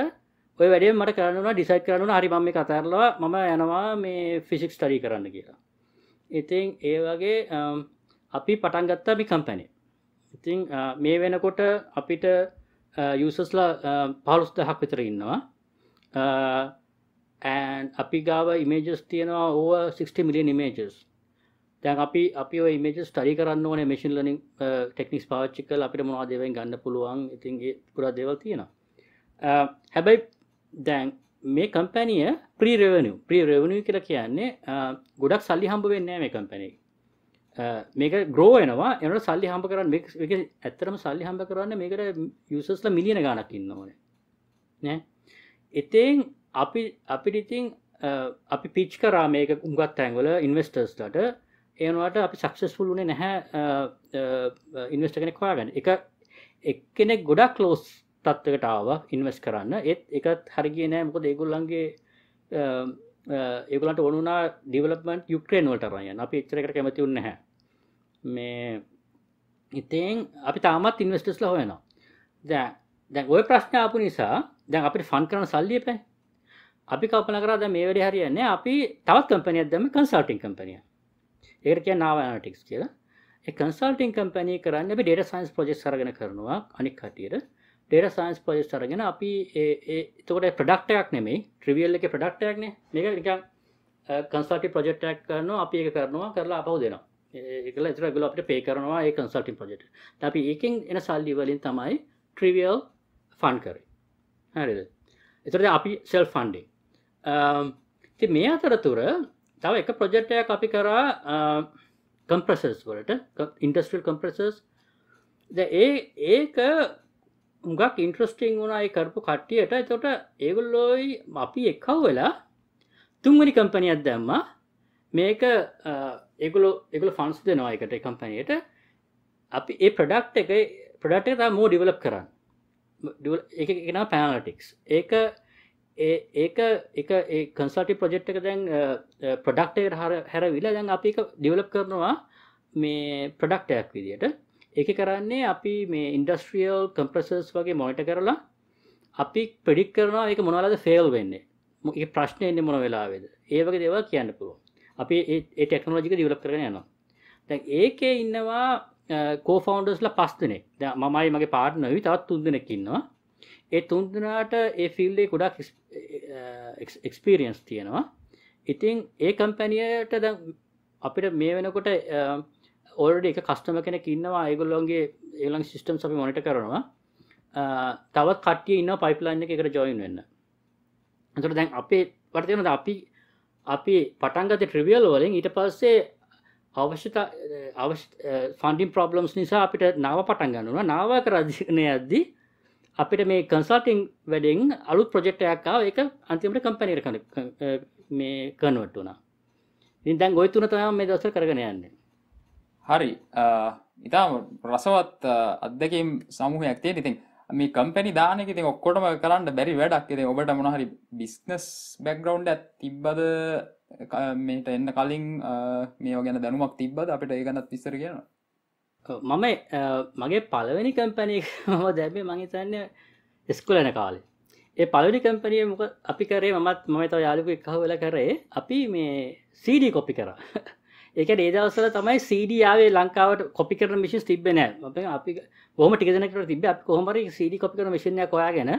ඔය වැඩේ මට කරන්නවා ඩිසයිට් කරන්න හරි මම කතරලවා මම යනවා මේ ෆිසිික්ස් ටඩි කරන්න කියලා ඉතින් ඒ වගේ අපි පටන්ගත්තා මි කම්පැනේ ඉතිං මේ වෙනකොට අපිට යසස්ලා පහලුස්ත හක් විතර ඉන්නවා ඇන් අපි ගාව ඉමේජස් තියෙනවා ඕ 60 මිලියන් ඉමේජස් දැන් අපි අපි ඔය ඉමේජ් ස්ටඩි කරන්න ඕනේ මැෂින් ලර්නින් ටෙක්නික්ස් පාවිච්චි කරලා අපිට මොනවද ඒවෙන් ගන්න පුළුවන් ඉතින් ඒ පුරා දේවල් තියෙනවා හැබැයි දැන් මේ කම්පැනිය ප්‍රී රෙවනිව් ප්‍රී රෙවනිව් කියලා කියන්නේ ගොඩක් සල්ලි හම්බ වෙන්නේ මේ කම්පැනී මේක ග්‍රෝ වෙනවා එනට සල්ලි හම්බ කරන්න එක ඇත්තරම සල්ලි හම්බ කරන්න මේකට යුසස්ල මිලියන ගණක් ඉන්න ඕනේ නෑ එතින් අපි අපිට ඉතින් අපි පිච් කරා මේක උගත් තැන්වල ඉන්වස්ටර්ස්ලට ඒනවාට අපි සක්සස්ෆුල් වුණේ නැහැ ඉන්වස්ට කෙනෙක් හොයාගන්න එක එක්කෙනෙක් ගොඩක් ලෝස් තත්වකට ආව ඉන්වස් කරන්න ඒත් එකත් හරිගිය නෑ මොකද ඒගොල්ලන්ගේ ඒගලට ඕනුනා ඩිවලපමට යුක්්‍රේන් වලට රයන් අපි එච්චරකට කැමති උන්න හැ මේ ඉතින් අපි තාමත් ඉන්වස්ටස්ල හොයනවා දැ දැන් ඔය ප්‍රශ්නාපු නිසා දැන් අපිට ෆන් කරන සල්ලිය පැ අපි කල්පන කරද මේ වැඩි හරියන්නේ අපි තවත් කම්පනයක් දම කන්සල්ටිං කම්පනිය ඒකය නාවනටික්ස් කියලා කන්සල්ටින් කම්පනී කරන්න අපි ඩේට සයින්ස් ප්‍රජෙක් සරගෙන කරනවා අනික් කටියට ඩේට සයින්ස් ප්‍රජෙක් සරගෙන අපි තකොට ප්‍රඩක්ටයක් නෙමේ ට්‍රවියල් එක ප්‍රඩක්ටයක්න මේක නික කන්සල්ටි ප්‍රජෙක්්ටක් කරනවා අපි ඒ කරනවා කරලා අපහු දෙනවා ඒකල ඉතර ගල අපට පේ කරනවා ඒ කන්සල්ටින් ප්‍රජෙක්් අපි ඒකින් එන සල්ලි වලින් තමයි ට්‍රවියල් ෆන් කරේ හරිද එතට අපි සෙල් ෆන්ඩි ති මේ අතරතුර තව එක ප්‍රජෙක්්ටයක් අපි කරා කම්ප්‍රසස් වලට ඉන්ඩස්ටල් කම්ප්‍රසස් ඒ ඒක උගක් ඉන්ට්‍රස්ටිං වුණයි කරපු කට්ටියට තොට ඒගොල්ලෝයි අපි එක්කව වෙලා තුන්වනි කම්පනයක් දැම්ම මේක ඒගුලෝ එකල ෆන්ස් දෙනවායකට කම්පනයට අපි ඒ ප්‍රඩක්් එක ප්‍රඩක්් තා මෝ ඩිවලප් කරන්න එක පැනලටික්ස් ඒක ඒක එක කන්සල්ටි ප්‍රජෙක්් එක දැන් ප්‍රඩක්ටේ හර හැරවිලා දැන් අපි ඩිවලප් කරනවා මේ ප්‍රඩක්ටයක් විදියට ඒක කරන්නේ අපි මේ ඉන්ඩස්ට්‍රියල් කම්ප්‍රසර්ස් වගේ මොනිට කරලා අපි පෙඩික් කරනවා එක මොනවලද ෆෙල් වෙන්නේ ඒ ප්‍රශ්නයන්නේ මොන වෙලාවේද ඒවගේ දෙව කියන්න පුළුව අපි ඒ ටෙක්නෝජික දිවලප් කරන යනවා දැන් ඒකේ ඉන්නවා කෝෆවන්ඩස්ල පස්තිනෙක් මමයි මගේ පාට්නවි තවත් තුන්දෙනෙක්කින්නවා ඒ තුන්දනාට ඒ ෆිල්ඩේ ගොඩක් එක්ස්පිරියන්ස් තියෙනවා ඉතිං ඒ කම්පැනියට ද අපිට මේ වෙනකොට ඕඩ eh, එක කස්ටම කෙන ඉන්නවා අයගොල්ලොන්ගේ ඒලන් සිිස්ටම් සපි මොනිට කරනවා eh, තවත් කට්ටිය ඉන්න පයිප්ලයින් එකට ජොයින් වෙන්න ඇතුර දැන් අපේ පර්තියනද අපි අපි පටන්ගත ට්‍රිවියල් වලින් ඊට පස්සේ අවශ්‍යතා අවශ් ෆන්ඩිම් ප්‍රබ්ලම්ස් නිසා අපිට නාව පටන් ගන්නවා නාවක රජනය ඇද්දී <laughs> අපිට මේ කන්සල්ටිං වැඩෙන් අලු ප්‍රජෙක්්ටයක්කාව එක අන්තිමට කම්පැනර කන මේ කනුවට වුණා ඉදන් ගොයි තුන තම මේ දස කරගෙන යන්න හරි ඉතාම රසවත් අදකම් සමුහ ඇක්තේ ඉතින් මේ කම්පැනි දානක ති ඔක්කොටම කරන්න බැරි වැඩක් ති ඔබට මොනහරි බිස්නස් බැක්ග්‍රවන්් ඇත් තිබ්බද මේට එන්න කලින් මේ ගැන දැනුමක් තිබ්බද අපිට ඒ ගැනත් විස්සර කියෙනවා මම මගේ පළවෙනි කම්පැනී <laughs> මම දැබේ මහිතන්න ස්කුලන කාලේ ඒ පලනි කම්පනිය මොක අපි කරේ මත් මම තව යාලුක එකහ වෙල කරේ අපි මේ සීඩී කොපි කර ඒක ඒදවසල තමයි සීඩියාවේ ලංකාවට කොපි කර මිශි තිබෙන අපි හොම ටිගෙනකට තිබ අප කොහමරි සීඩි කොපි කර මිශණය කොයාගෙන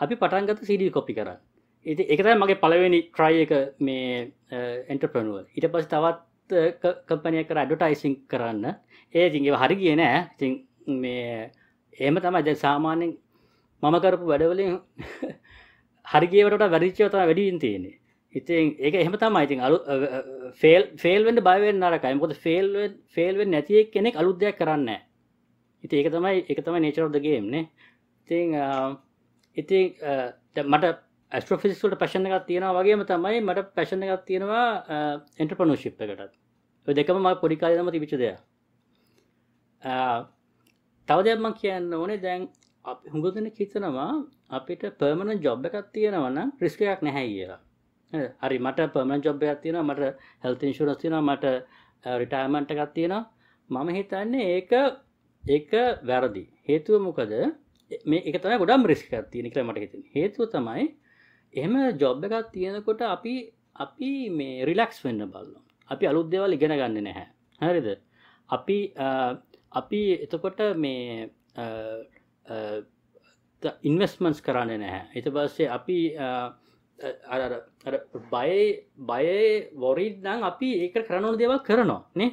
අපි පටන්ගත සීඩී කොපි කර ඉති එකතයි මගේ පළවෙනි ට්‍රයි එක මේ එන්ටර්පනුවල් ඉට පස් තවත් කම්පනය කර ඇඩටයිසිං කරන්න ඒ සිංගේ හරි කියන ති මේ එහෙම තමයි ද සාමාන්‍යෙන් මම කරපු වැඩවලින් <laughs> හරිගේවට වැඩිච්චවත වැඩින් තියෙන්නේ ඉතින් ඒක එහෙම තමයි ඉතින් අලු ෆෙල් ෆෙල්වෙන්ට බයවෙන් අරකයි පොත ෆෙල් ෆෙල්වෙන් නැතියෙක් කෙනෙක් අලුදයක් කරන්න ඉති ඒක තමයි එක තමයි නේචරෝද ගේම්නේ ඉතිං ඉතින් මට ඇස්ට්‍රෝෆිසිස්කට පැශන එකක් තියෙනවා වගේම තමයි මට පැශන එකක් තියෙනවා එන්ට්‍රපනුශිප් එකටත් දෙකම ම පොඩිකාලම තිබිච දෙය තව දෙයක්ම කියන්න ඕනේ දැන් හුඟ දෙන හිතනවා අපිට පර්මණ ජොබ් එකක් තියෙනවන රිස්කයක් නැහැ කියලා හරි මට පර්මණ ජොබ් එකක් තියෙන මට හෙල්තින්ශුරස් තින මට රිටාමන්ට එකක් තියෙන මම හිතන්නේ ඒක ඒක වැරදි හේතුව මොකද මේ එක තමයි ගොඩම් රිස්කක් තියෙන කියලා මට හිතන හේතුව තමයි එහම ජොබ් එකත් තියෙනකොට අපි අපි මේ රිලක්ස් වෙන්න බලු අපි අලුද්දේවල් ඉගෙන ගන්න නැහැ හරිද අපි අපි එතකොට මේ ඉන්වස්මන්ස් කරන්න නැහැ එත පස්සේ අපි බය බයේ වොරිදනම් අපි ඒක කරනු දෙවල් කරනවා නේ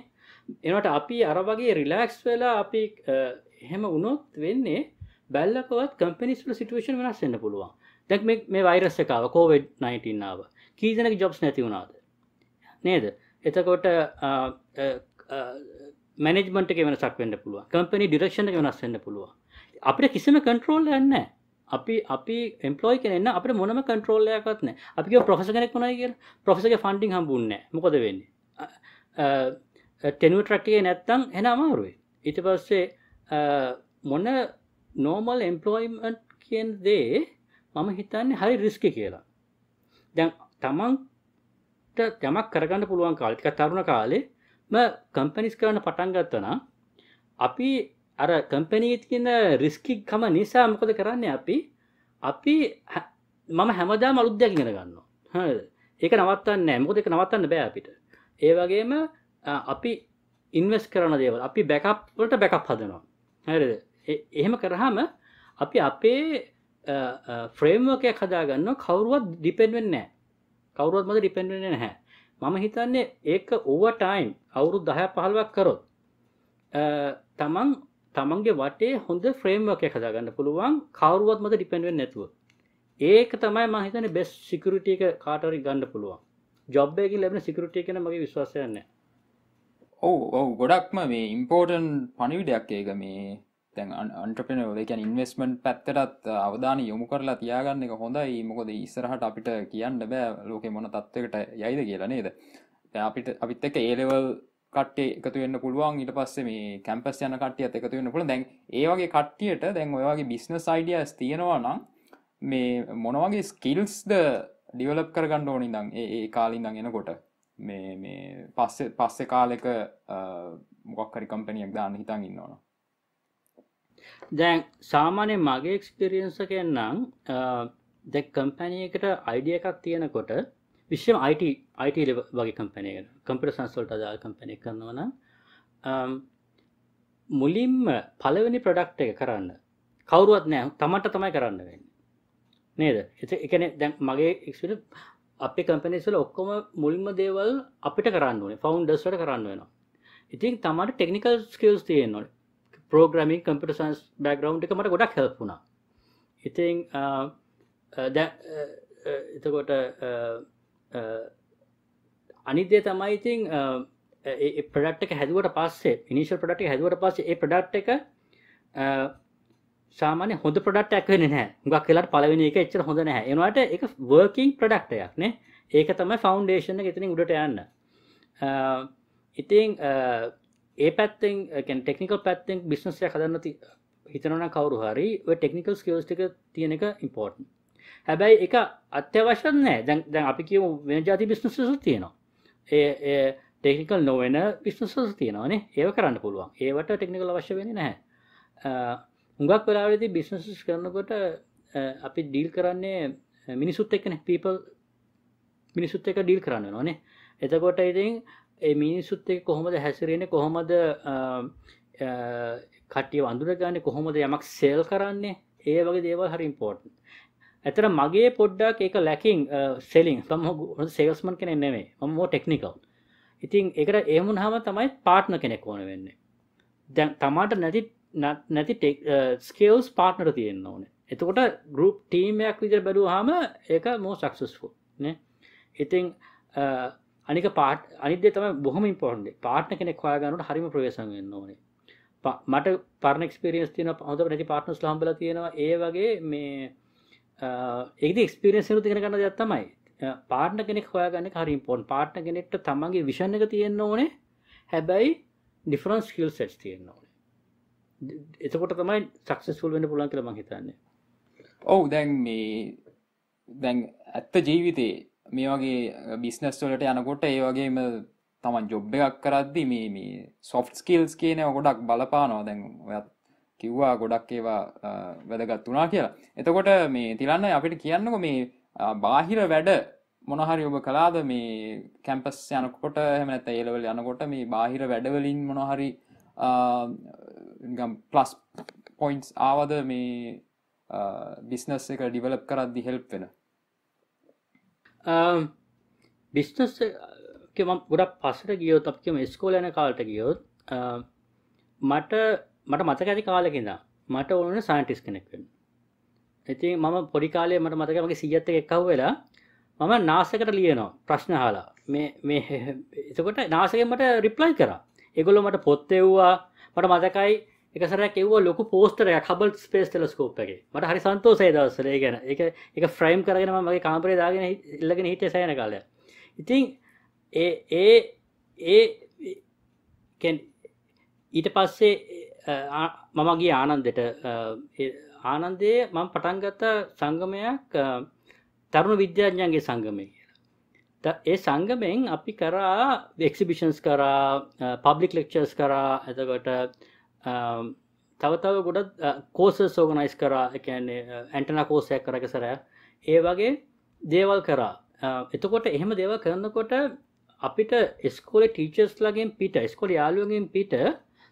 එනට අපි අර වගේ රිලෑක්ස් වෙලා අපි එහෙම උනොත් වෙන්නේ බැල්ලකවත් කම්පිනිස්ල සිටුවේෂන් වෙනස් වෙන්න පුළුවන් දැක් මේ වෛරස් එකකාව කෝවිඩ් 19ාව කීදනක ජොබ්ස් නැති වුණාද නේද එතකොට මැනෙජමට වෙනසක් වන්න පුළුව කම්පනි ඩිරක්ෂණ වෙනස් වන්න පුළුව අපිට කිසිම කන්ට්‍රෝල් යන්න අපි අපි එම්පලෝයි කරන්න අප මොනම කන්ට්‍රෝල්ලයක්ත්න අපි පොෆෙස කෙනෙක් වුණයි කිය පොෆෙසගේ ෆන්ඩිං හම්බුන්න මොකද වෙන්නේ ටෙනු ට්‍රක්ටිය නැත්තං හෙන අමාරුයි ඉට පස්සේ මොන නෝමල් එම්පලෝයිමට් කියෙන් දේ මම හිතන්නේ හරි රිස්ක කියලා දැන් තමන්ට යමක් කරගන්න පුළුවන් කාලික තරුණ කාලෙම කම්පනිස් කරන්න පටන් ගත්තනා අපි අර කම්පනී තියන රිස්කික්කම නිසා මොකද කරන්න අපි අපි මම හැමදා මලුද්‍යයක් ඉගෙන ගන්න ඒක නවත්තන්න මොකද එක නවත්තන්න බෑ අපිට ඒ වගේම අපි ඉන්වස් කරන දේවල් අපි බැකප්වලට බැකප් හදනවා හැරද එහෙම කරහම අපි අපේ ෆ්‍රේම්වකයක් හදාගන්න කවරුවත් ඩිපෙන්වෙන් නෑ කවරුවත් මද ඩිපෙන්වෙන නැහැ මම හිතන්නේ ඒක ඕවටයිම් අවුරු දහ පහල්වක් කරොත් තමන් තමන්ගේ වටේ හොඳ ෆ්‍රේම්වකය හදාගන්න පුළුවන් කවරුවත් මද ඩිපෙන්වෙන් නැතුව ඒක තමයි මහිතන බෙස් සිකරටියක කාටරි ගණඩ පුළුවන් ජොබ්බයකි ලැබෙන සිකරටිය කෙන මගේ විශ්වාසයන්නේ ඔවු ඔවු ගොඩක්ම මේ ඉම්පෝර්ටන් පණිවිඩයක් ඒක මේ තැන් අන්ටපෙන එකන් ඉන්වස්මෙන්ට් පැත්තටත් අවධාන යොමු කරලා තියාගන්න එක හොඳයි මොකොද ඉස්සරහට අපිට කියන්න බෑ ලෝකෙ මොන තත්වකට යයිද කියලා නේද අපිට අපිත් එක ඒලෙවල් කට්ටේ එකතු වෙන්න පුළුවන් ඊට පස්සේ මේ කැම්පස් යන කට්ටියත් එකතු වෙන්න පුළුවන් දැන් ඒ වගේ කට්ටියට දැන් ඔය වගේ බිස්නස් අයිඩියාස් තියෙනවා නම් මේ මොන වගේ ස්කිල්ස්ද ඩිවලප් කරගන්න ඕනි නම් ඒ කාලින් නම් එනකොට මේ මේ පස්සේ පස්සේ කාලෙක මොකක් හරි කම්පැනියක් දාන්න හිතන් ඉන්නවනේ දැන් සාමාන්‍ය මගේ එක්ස්පිරියන්සකෙන් නම් දැ කම්පැනියකට අයිඩිය එකක් තියෙනකොට විශ්වම අයිට වගේ කම්පනය කම්පිට සංස්වල්ට අදාල් කම්පනය කරනවන මුලින්ම පලවෙනි ප්‍රඩක්් එක කරන්න කවරුවත් නෑ තමට තමයි කරන්න වෙන්න නේද එකන දැන් මගේ එක්ට අපි කම්පනිස්වල ඔක්කොම මුලින්ම දේවල් අපිට කරන්න ෆවන්් ඩස්වට කරන්න වෙනවා ඉතින් තමට ටෙක්නිකල් ස්කල්ස් තියෙන්න්නවට පෝග්‍රමින් කම්පට සන්ස් බැග්‍රවන්් එක මට ගොඩක් හෙල්පුුණා ඉතිං එතකොට අනිදේ තමයි ඉතිං පඩට් එක හැදුවට පස්සේ ඉනිශල් පඩට හැදුවට පස්සේ ඒ පඩට් එක සාමාන හොඳ පඩට් ඇක්වෙන නෑ ගක් කියලට පලවෙනි එක එච්චර හොඳ නෑ එනවාට එක වර්කින් ප්‍රඩක්ටයක් නේ ඒක තමයි ෆවන්ඩේෂන එතනින් උඩට යන්න ඉතිං ඒ පැත්තෙන් ටෙක්නිකල් පැත්තෙන් බිස්නසය හදන්න හිතනන කවරු හරි ටෙක්නිකල් ස්කල්ස්ටික තියෙන එක ඉම්පෝර්ටන් හැබැයි එක අත්‍යවශ්‍ය නෑ දැන් දැන් අපි කිය වෙන ජාති බිස්නසු තියෙනවා ඒ ටෙක්නිකල් නොවෙන බිස්නසු තියෙනවානේ ඒව කරන්න පුළුවන් ඒවට ටෙක්නිකල් අවශ්‍ය වෙන නැහැ උඟක් වෙලාවෙදි බිස්නසස් කරනකොට අපි ඩීල් කරන්නේ මිනිසුත් එක්න පීපල් මිනිසුත් එක ඩීල් කරන්න නොනේ එතකොට ඉතින් ඒ මිනිස්සුත් එක කොහොමද හැසිරෙන කොහොමද කටිය වඳුරගන්න කොහොමද යමක් සෙල් කරන්නේ ඒ වගේ දේවල් හරි ඉම්පෝර්ටන් ඇතර මගේ පොඩ්ඩක් එක ලැකින් සෙලින් තම සේවස්මන් කෙන නෙවේ මෝ ටෙක්නිකව් ඉතින් එකට ඒමුන් හම තමයි පාට්න කෙනෙක් ඕන වෙන්න දැන් තමාට නැති නැති ස්කේල්ස් පාට්නට තියෙන්න්න ඕන එතකොට ගරුප් ටීමයක් විජ බැලූ හම ඒක මෝ සක්සස්ෆෝ ඉතිං අනික පාට් අනිදේ තම බොහම ඉම්පෝන්් පාට්න කෙනෙක් හයාගන්නට හරිම ප්‍රවේශන් වෙන්න ඕනේ මට පරණ ක්ස්පිරියස් තියන හොඳ නැති පාට්නස් ලම්බල තියෙනවා ඒ වගේ මේ ඒද ක්ස්පිරෙන්සිරු තිගෙන කන්න දත්තමයි පාට්න කෙනෙක් හොයාගන්න හරිම් පොන් පාට්න කෙනෙක්ට තමන්ගේ විෂණ එක තියෙන්න්න ඕනේ හැබැයි ඩිෆරන්ස් කිල් සෙට් තියෙන්න්න ඕනේ එතකොට තමයි සක්සස්ුල් වෙන පුලන් කළ මහිතන්නේ ඔවු දැන් මේ දැන් ඇත්ත ජීවිතයේ මේ වගේ බිස්නස්වලට යනකොට ඒ වගේම තමන් ජොබ් එකක් කරද්දි මේ මේ සොෆ්ට් ස්කිල්ස් කියනව ගොඩක් බලපානවා දැන් ඔයත් කිව්වා ගොඩක් ඒවා වැදගත් වනා කියලා එතකොට මේ තිලන්න අපිට කියන්නක මේ බාහිර වැඩ මොනහරි ඔබ කලාද මේ කැම්පස් යනකොට හමනැත ඒලවල් යනකොට මේ බාහිර වැඩවලින් මොනහරි ප්ලස් පොයින්ස් ආවද මේ බිස්නස් එක ඩිවලප් කරත් දිහෙල්ප වෙන බිස්නස් ගොඩක් පසට ගියොත් අපම ස්කෝලන කාලට ගියොත් මට මට මතක ඇති කාලකිද මට ඕන සයින්ටිස් කෙනෙක්වෙන් ඇති මම පොඩිකාලය මට මතකමගේ සීජත්ත එක්කව වෙලා මම නාසකට ලියනවා ප්‍රශ්න හාලා මේ එතකොට නාසකෙන් මට රිප්ලයි කර එගොලො මට පොත්තෙව්වා මට මතකයි එකසර කිව ලොක පෝස්ටරය හබල් ස්පේස් ටෙලස්කෝප්ගේ මට හරි සන්තෝසය දවසරේ ගැන එක එක ෆ්‍රයිම් කරගෙන මගේ කාම්පරේ දාගෙන ඉල්ලගෙන හිට සයන කාලය ඉතින් ඒ ඒ ඒ ඊට පස්සේ මමගේ ආනන්දට ආනන්දය මම පටන්ගත්ත සංගමයක් තරුණු විද්‍යාඥන්ගේ සංගමය ඒ සංගමෙන් අපි කරා එක්සිබිෂන්ස් කරා පබ්ලික් ලෙක්චර්ස් කරා ඇතකොට තවතාව ගොඩත් කෝස සෝගනයිස් කරා එකන්නේ ඇන්ටන කෝසයක් කරක සරය ඒ වගේ දේවල් කරා එතකොට එහෙම දේව කරන්නකොට අපිට ස්කෝල ටීචස් ලගෙන් පිට ස්කොල යාලුවගෙන් පිට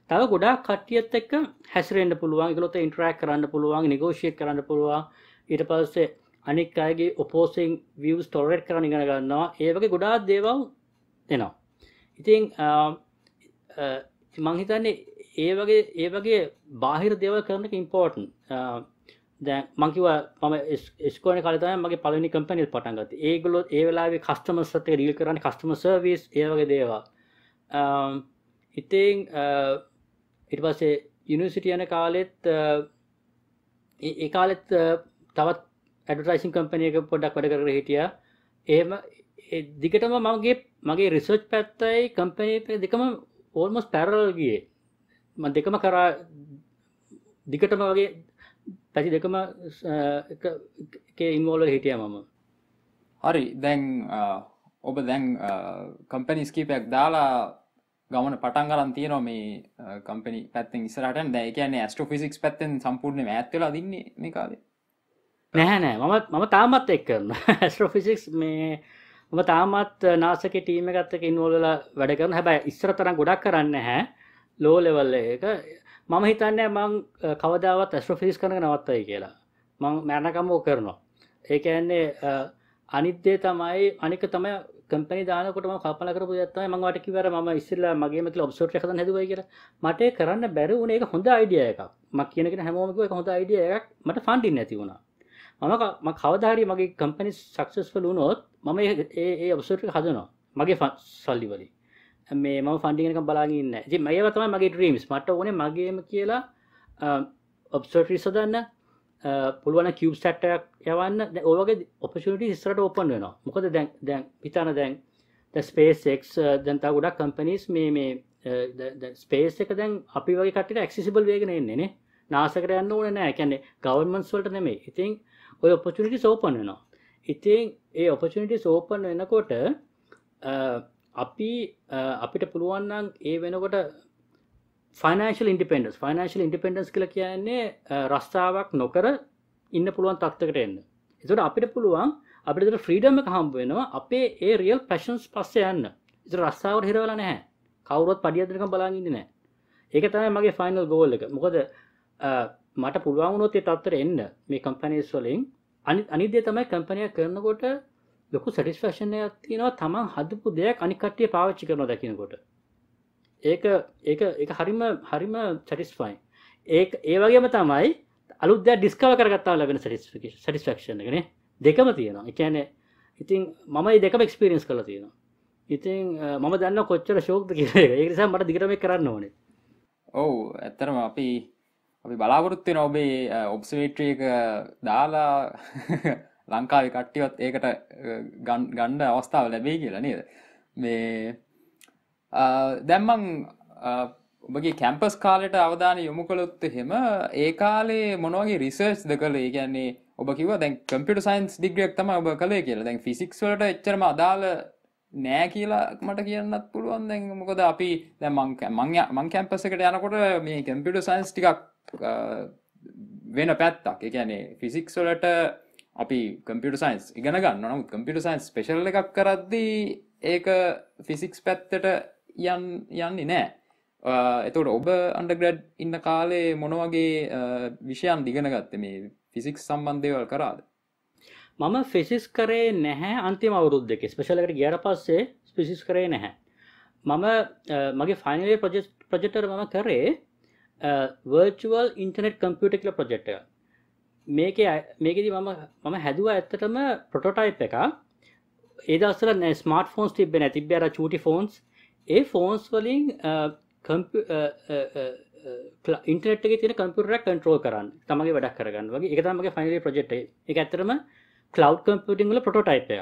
තව ගොඩා කටියත් එක්ක හැසරෙන්ට පුළුවන් ගලොත ඉන්ටරක් කරන්න පුළුවන් නිගෝෂය කරන්න පුළුවන් ඊට පස්සේ අනික් අයගේ ඔපෝසිං වියස් තොරට් කරන ඉගෙන ගන්නවා ඒවගේ ගොඩා දේවල් එනවා ඉතින් මංහිතන්නේ ඒ වගේ ඒ වගේ බාහිර දෙවල් කරනක ඉම්පෝර්ටන් දැ මංකිව ම ස්කෝන කලතය මගේ පලනි කම්පනි පටන්ගත් ඒගොලොත් ඒ වෙලාවේ කස්ටම සතක රීල් කරන කස්ටම සර්විස් ඒවගේ දේවා ඉතිං ඉට පස්සේ යනිසිට යන කාලෙත් ඒකාලෙත් තවත් ඇඩටයිසින් කම්පනයක පොඩක් වැඩ කර හිටිය ඒම දිගටම මගේ මගේ රිසර්ච් පැත්තයි කම්පනය දෙකම ඕල්මස් පැරල්ගේ දෙකම කරා දිගටම වගේ පැති දෙකම ඉන්වෝල හිටිය මම හරි දැන් ඔබ දැන් කම්පැනි ස්කීපයක් දාලා ගමන පටන්ගලන් තියන මේ කම්පනි පැත්තෙන් ඉස්රට දැ කියන ස්ට්‍ර ෆිසික්ස් පැත්තෙන් සම්පූර්ණ ඇත්වෙලා දින්නේ මේ කාලේ නැහැනෑ මමත් මම තාමත් එක් කරන ඇස්ට්‍ර ෆිසික්ස් මේ ම තාමත් නාසක ටීම ගත්තක ඉන්වෝලලා වැඩ කරන හැබැයි ඉස්්‍රතරම් ගොඩක් කරන්න හැ ලෝ ලෙවල් එක මම හිතන්න මං කවදාවත් ඇස්ට්‍රෆිස් කරන නවත්තයි කියලා මං මැනකමෝ කරනවා ඒකඇන්නේ අනිත්‍යය තමයි අනික තම කැපනි දානකොටම කපල කරපු ඇත්තයි මංවට කිවර ම ඉස්සල්ලා මගේමක ඔබ්සෝට් හ හැදවයි කියර මට කරන්න බැරි වුණ එක හොඳ අයිඩිය එකක් ම කියනක හැමෝමක හොඳ අයිඩිය එකක් මට ෆන්ඩින් නැති වුණා මම කවධාරි මගේ කම්පනි සක්සස් වලුනොත් මම ඒ ඔබ්සෝට් හදනවා මගේ සල්ලිවලින් මේ ම ෆන්ඩිගක බලාගන්න ජ මේ තම මගේ ්‍රීම්ස් මට ඕන මගේම කියලා ඔබ්සටි සදන්න පුළුවන කිව් සටක් යවන්න ඔවගේ ඔපෂනට ස්රට ඔපන් වෙන මොකද දැන් දැන් පිතාන දැන් ස්පේක් දැන්තා ගොඩක් කම්පනිස් මේ මේ ස්පේස් එක දැන් අපි වගේ කට ක්සිබල් වේගෙන එන්නේන නාසකට යන්න ඕන නෑ කැන්නේ ගවර්මන්ස් වලට නෙමේ ඉතින් ඔය ඔපචනිටි සෝපන් වෙනවා ඉතින් ඒ ඔපචනිටි සෝපන් වෙනකොට අපි අපිට පුළුවන්නම් ඒ වෙනකොට ෆනශල් ඉන්ඩිපෙන්ඩස් ෆනශල් ඉන්ඩිපෙන්ඩස් කළ කියන්නේ රස්ථාවක් නොකර ඉන්න පුළුවන් තක්තකට එන්න එතුට අපිට පුළුවන් අපිට ෆ්‍රීඩම හම්බ වෙනවා අපේ ඒ රියල් පැශන්ස් පස්සේ යන්න ඉතු රස්සාාවට හිරවල නැහැ කවුරොත් පඩියදරක බලාගන්න නෑ ඒක තමයි මගේ ෆයිනල් ගෝල් එක මොකද මට පුළුවන්ුණොත් තත්තර එන්න මේ කම්පනස් වලින් අනි අනිදේ තමයි කම්පනය කරනකොට ලොකු සටිස්ෆක්ෂණයක් තියෙනවා තමන් හදපු දෙයක් අනිකට්ටිය පාවිච්චි කරන දකිනකොට ඒක ඒක එක හරිම හරිම සටිස්ෆයින් ඒ ඒ වගේම තමයි අලුද ඩිස්කව කරගත්තාව ලබෙන සටිස්ක සටිස්ෆක්ෂණ ගෙන දෙකම තියෙනවා එකන ඉතින් මම දෙකම එක්ස්පිරියන්ස් කළ තියෙනවා ඉතින් මම දන්න කොච්චර ශෝක්ත කිය ඒනිසා මට දිගරම කරන්න ඕනේ ඔවු ඇත්තරම අපි අපි බලාපොරොත්වෙන ඔබේ ඔබ්ස්වේට්‍රියක දාලා <laughs> ලංකාව කට්ටියවත් ඒකට ගණ්ඩ අවස්ථාව ලැබේ කියලා නේද මේ දැම්මං ඔබගේ කැම්පස් කාලට අවධාන යොමු කළොත්ත හෙම ඒ කාලේ මොනවගේ රිසර්ස් ද කළේ ගැන්නේ ඔබ කිව දැන් කම්පිට සයින්ස් ඩිග්‍රියක් තම ඔබ කළේ කියලා දැන් ෆිසික්ස් වලට එච්චරම අදාළ නෑ කියලා මට කියන්නත් පුළුවන් දැන් මොකද අපි දැන් මං කැම්පස් එකට යනකොට මේ කම්පිට සයින්ස් ටිකක් වෙන පැත්තක් ඒ කියන්නේ ෆිසික්ස් වලට අපි කම්පියට සයින්ස් ඉගෙන ගන්න නම් කම්පියට සයින්ස් පේශල් එකක් කරද්දී ඒක ෆිසික්ස් පැත්තට යන් යන්නේ නෑ එතට ඔබ අන්ඩග්‍රඩ් ඉන්න කාලේ මොනවගේ විෂයන් දිගෙන ගත්ත මේ ෆිසික්ස් සම්බන්ධයවල් කරාද මම ෆිසිස් කරේ නැහැ අන්තිම අවුරුද් දෙක ස්පේශලකට ගියට පස්සේ ස්පිසිස් කරේ නැහැ මම මගේ ෆයිනලේ ප්‍රජෙක්ටර් මම කරේ වර්ල් ඉන්ටනෙට් කම්පියුට කියල ප්‍රජෙක්ටර් මේක මේකෙද මම මම හැදුව ඇත්තටම ප්‍රොටෝටයිප් එක ඒදස්සල ස්මර්ට ෆෝන්ස් තිබෙන තිබ අර චටි ෆෝන්ස් ඒ ෆෝන්ස් වලින් ඉන්ටනෙට් එක තින කම්පියුටරක් කන්ට්‍රෝල් කරන්න තමගේ වැඩක් කරගන්න වගේ එක තමගේ ෆයිනලි ප්‍රජෙක්් එක ඇතරම කලව් කම්පියටිං වල ප්‍රොටෝටයිපය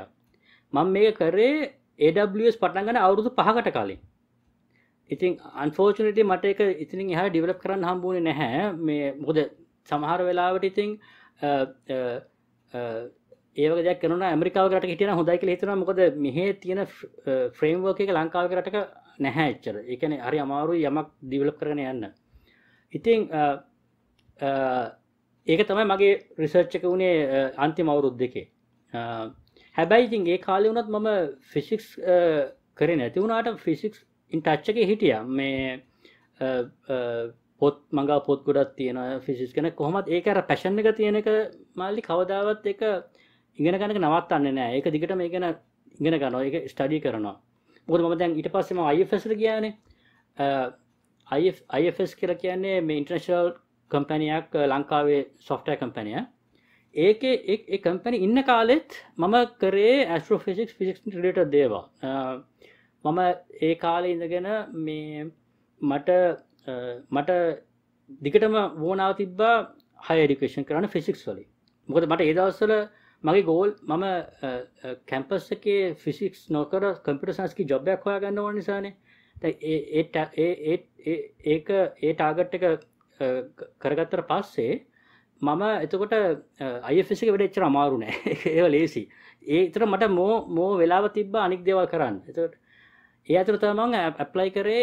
මං මේ කරේ ඒස් පටන්ගන අවුරුදු පහකට කාලින් ඉතින් අන්ෆෝචනට මට එක ඉතින් හ ඩිවලප් කරන්න හම්බුවන නැහැ මේ මොද සමහර වෙලාවට ඉතිං ඒවදයක් කන ඇමරිකාවට හිටන හොදයි හිතන මොකද මෙහේ තියෙන ෆ්‍රේම්වර්ක එක ලංකාව කරටක නැහැ එච්චර එකන හරි අමාරු යමක් දිවලප් කරන යන්න ඉතිං ඒක තමයි මගේ රිසර්ච්චක වුණේ අන්තිම අවුරුද් දෙකේ හැබැයි ඉතින් ඒ කාලය වුණත් මම ෆිසිික්ස් කරන ඇති වුණට ෆිසිික්ස් ඉන්ටච්චක හිටිය මේ පොත් මඟ පොත් ගොඩත් තියෙන ෆිසිස් කෙන කොහොමත් ඒක අර පැශන් එක තියෙන එක මල්ලි කවදාවත් එක ඉගෙන ගනක නවත් අන්න නෑ ඒක දිගට මේ ගැන ඉගෙන ගන්න එක ස්ටඩි කරනවා මොකද මම දැන් ඊට පස්සෙම අයිෆස්ට කියන්නේ අයිෆස් කියලා කියන්නේ මේ ඉන්ටර්නේෂනල් කම්පැනියක් ලංකාවේ සොෆ්ටය කම්පැනිය ඒක ඒ කම්පැනි ඉන්න කාලෙත් මම කරේ ඇස්ට්‍රෝෆිසික්ස් ෆිසික්ස් ඩට දේවා මම ඒ කාලේ ඉඳගෙන මේ මට මට දිකටම වෝනාව තිබ්බා හයඩිකේෂන් කරන ෆිසික්ස් වලි මොකද මට ඒදවස්සල මගේ ගෝල් මම කැම්පස් එකේ ෆිසික්ස් නොකර කම්පිට සංස්කි ජොබ්යක් හොයා ගන්න ඕන නිසානේ ඒක ඒ ටාගට් එක කරගත්තර පස්සේ මම එතකොට අය ෆිසික වැඩච්චර අමාරුනෑ <laughs> ඒ ලේසි ඒතර මට මෝ මෝ වෙලාව තිබ්බා අනික් දෙවල් කරන්න එතට ඒ අතුර තමන් ඇප්ලයි කරේ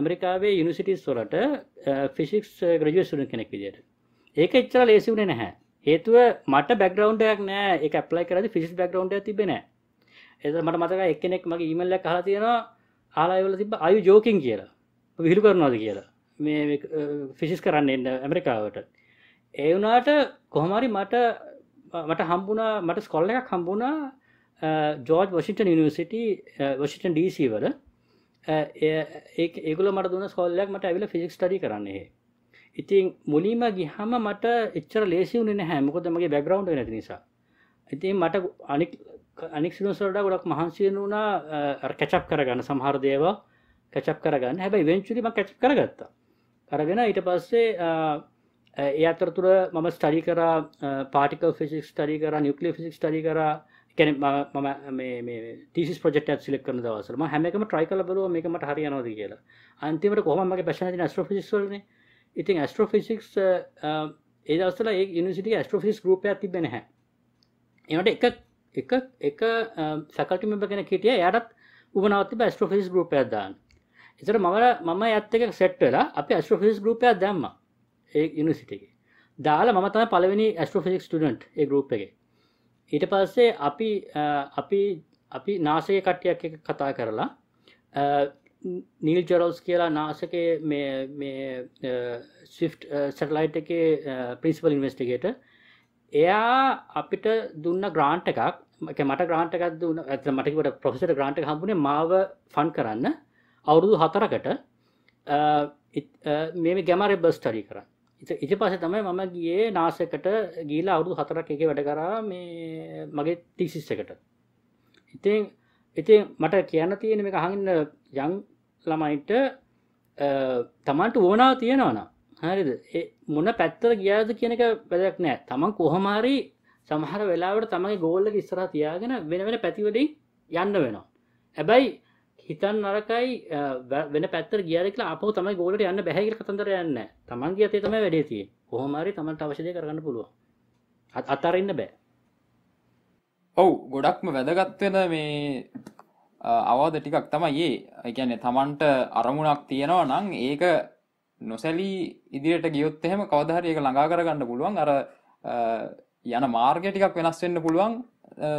ඇමරිකාවේ යුනිසිටිස් වලට ෆිසිික්ස් ග්‍රජුවසුන කෙනෙක් විදියට ඒක එච්චර ලේසිවුනේ නැහැ හේතුව මට බැග්‍රවන්්ඩයක් නෑ එක ඇප්ලයි කරද ෆිසිස් බැග්‍රවන්ඩ තිබෙන එත මට මතක එක්කෙනෙක් මගේ ඉමල්ල කහ තියෙනවා ආලාවල තිබ අයු ජෝකින් කියලා විහිළු කරනවාද කියලා මේ ෆිසිස් කරන්න එන්න ඇමරිකාවට ඒ වනාට කොහමරි මට මට හම්බුණා මට ස්කොල්ල එකක් හම්බුණා ජෝර්ජ් වශිටන් නිවසිට වශිටන් ඩීසි වල uh, ඒගල මට දුන්න සොල්ලයක් මට ඇවිල ෆිසිික්ස් ටඩි කරන්නේ ඉතින් මුලින්ම ගිහම මට එච්චර ලේසි වුණ හැමකොද මගේ බැග්‍රවන්් නැති නිසා ඉතින් මට අනික් අනික් සිලුසල්ඩ ගොඩක් මහන්සියෙන් වුණා කැචප් uh, කරගන්න සහරදේවා කැචප් කරගන්න හැබයි වෙන්චුලිම කැච් කරගත්තා කරගෙන ඊට පස්සේ uh, ඒ අතරතුර මම ස්ටඩි කර පාටිකල් ෆිසිික්ස් ටඩි කර නිියක්ලිය ෆිසිික්ස් ටඩි කරා කැන මම ටීස් පොෙක්් සිලක් කන දවසම හැමකම ට්‍රයි කල බලුව මේක මට හරි නොද කියලා අන්තිමට කොහමගේ පැශන ස්ට්‍රෆිසිස්වලන ඉතින් ඇස්ට්‍රෆිසික්ස් ඒ දස්සල නිසිට ස්ට්‍රෆිස් රූපය තිබෙන හැ එට එක එක එක සකල්ටි මෙම කෙන හිටිය යටත් උබනවති ස්ට්‍රෆිස් රූපය දාන්න එතර මම මම ඇත්තක සෙට්ටලා අප ස්ට්‍රෆිස් රූපය දැම්ම ඒ නිසිටගේ දාලා මතම පලවෙනි ස්ට්‍රෆික් ටඩට් ඒ ගරුප් එකගේ ඊට පස්සේ අපි අපි අපි නාසය කට්ටියක් එක කතා කරලා නිල් ජරෝස් කියලා නාසක ස්විෆ්ට් සටලයිට් එක පිස්වල් ඉන්වස්ටිගේට එයා අපිට දුන්න ග්‍රාන්ට් එකක් මට ග්‍රාන්ට එකක් දුන්න ඇත මටකට පොෆෙසට ග්‍රාන්ට හම්බුණේ මාව ෆන් කරන්න අවුරුදු හතරකට මේ ගැමර බස්ටරි කරන්න ඉට පස තමයි මම ගිය නාසකට ගීල අවුදු හතරක් එක වැඩ කරා මේ මගේ තිසිස් එකට ඉතින් ඉතින් මට කියන්න තියෙන මේ හඟන්න යං ළමයින්ට තමන්ට ඕනා තියෙනවන හරිද මොන පැත්තර ගියාද කියනක වැදක් නෑ තමන් කොහමාරි සමහර වෙලාවට තමයි ගෝල්ල ඉස්සරහ තියාගෙන වෙන වෙන පැතිවලින් යන්න වෙනවා හැබැයි හිතන් නරකයි වෙන පැත්තර ගියරෙක් අප තමයි ගෝලට යන්න බැහැකි කතන්දර යන්න තමන්ගේ අතේ තමයි වැඩේ තිය හොමරි තමන්ට අවශ්‍යය කරන්න පුළුව අත් අතරන්න බෑ ඔවු ගොඩක්ම වැදගත්වෙන මේ අවාද ටිකක් තමයි ඒ ගැන තමන්ට අරමුණක් තියෙනවා නං ඒක නොසැලී ඉදිරියට ගියොත් එහෙම කවදහර ඒක ළඟා කරගන්න පුළුවන් අර යන මාර්ග ටිකක් වෙනස් වෙන්න පුළුවන්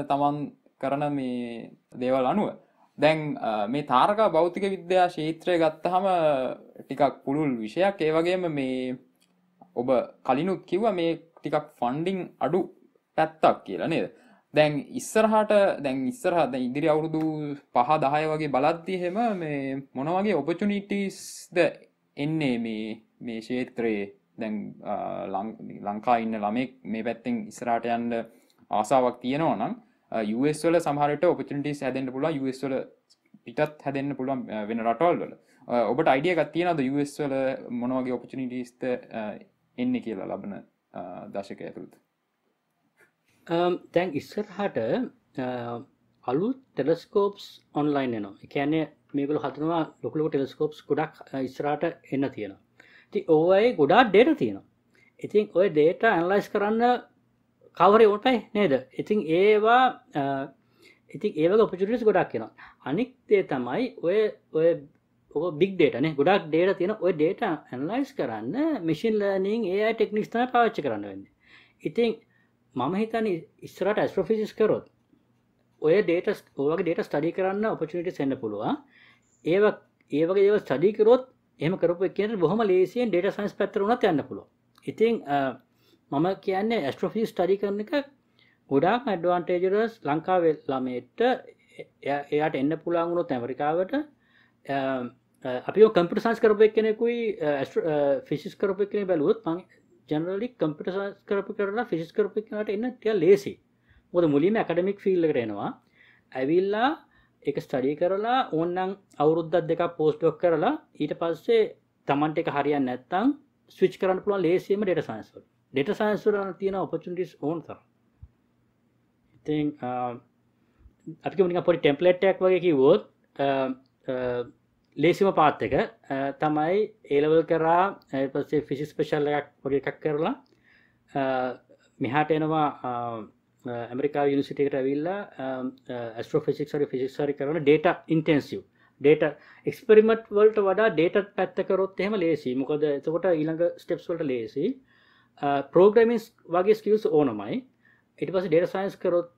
තමන් කරන මේ දේවල් අනුව දැන් මේ තාරකා භෞතික විද්‍යා ශේත්‍රය ගත්තහම ටිකක් පුළුල් විෂයක් ඒවගේම මේ ඔබ කලිනුත් කිව්ව මේ ටිකක් ෆන්ඩිං අඩු පැත්තක් කියලා නේද දැන් ඉස්සරහට දැන් ඉස්සරහද ඉදිරි අවුරුදු පහ දහය වගේ බලද්දිහෙම මේ මොනවගේ ඔපචුනිටිස්ද එන්නේ මේ මේ ශේත්‍රයේ දැන් ලංකා ඉන්න ළමෙක් මේ පැත්තෙන් ඉස්රාට යන්ඩ ආසාවක් තියෙනවා නම් යස්වල සහරට ඔපචටිස් හැදන්න පුළුව යස්වල පිටත් හැදන්න පුළුවන් වෙන රටවල් වල ඔබට අයිඩිය ගත්තියනද යස්වල මොනවගේ ඔපචනිටස්ත එන්න කියලා ලබන දශක ඇතුළත තැන් ඉස්සරහට අලු ටෙලස්කෝප්ස් ඔන්ලයින් නවා එකැනෙ මේකල හතුනවා ලොකලො ටෙලස්කෝප්ස් ගොඩක් ඉස්රාට එන්න තියෙනවා ති ඕයි ගොඩා ඩේට තියෙනවා ඉතින් ඔය ඩේට ඇන්ලයිස් කරන්න කවරේ උටයි නේද ඉතින් ඒවා ඉති ඒව පපිටස් ගොඩක් කියෙනවා අනික්තේ තමයි ඔය ඔය ඔ බික් ඩේටන ගොඩක් ඩේට තියෙන ඔය ඩේට ඇන්ලයිස් කරන්න මිසින් ලනින් ඒ ටෙක්නිස් තන පාච්ච කරන්න වෙන්න ඉතින් මම හිතන ඉස්රට ඇස්ට්‍රෆිසිස් කරොත් ඔය ඩේට ඔවගේ ඩේට ස්ටඩි කරන්න ඔපචිට සෙන්න්න පුළුවන් ඒ ඒවගේ ඒව ස්ටඩිකරොත් එම කරපු කිය බොහම ලේසියෙන් ඩේට සයින්ස් පැතරුණත් යන්න පුළුව ඉතිං මම කියන්නේ ඇස්ට්‍රොෆිස් ටඩි කරන එක ගොඩාක් ඇඩ්වාන්ටේජරස් ලංකාව ළමට එයාට එන්න පුළාගුණොත් ඇමරිකාවට අපි කම්පිට සන්ස් කරපය කෙනෙකුයි ෆිසිස් කරපය කෙන බැලුවත් පං ජනලි කම්පිට සන්ස් කරප කරලා ෆිසිස් කරප කනට එන්න තිය ලේසි මොද මුලින් ඇකඩමික් ෆිල්ල කරෙනවා ඇවිල්ලා එක ස්ටඩිය කරලා ඕන්නන් අවුරුද්ධත් දෙක පෝස්්ඩොක් කරලා ඊට පස්සේ තමන්ට එක හරියන්න නැත්තං ස්විච් කරන්න පුළුවන් ලේසිීම ඩට සයින්ස්වට ඩෙට සයින්ස්ර තියෙන ඔපචටිස් ඕන් තර ඉති අපි මනි පොඩි ටෙම්පලට්ටක් වගේ කිවෝත් ලේසිම පාත් එක තමයි ඒලවල් කරා පසේ ෆිසිස් පේශල් එකක් වගේ එකක් කරලා මෙහාට එනවා ඇමරිකා යනිසිටකට ඇවිල්ල ස්ට්‍රෝෆිසික් හරි ෆිසික්සරි කරන ඩේට ඉන්ටන්සිව් ඩේට එක්ස්පරිමට් වලට වඩා ඩේට පැත්තකරොත් එහෙම ලේසි මොකද එතකොට ඊළඟ ස්ටෙප්ස්වලට ලේසිී පෝග්‍රමිස් වගේ ස්කල්ස් ඕනමයි ඉට පස ඩේට සයින්ස් කරොත්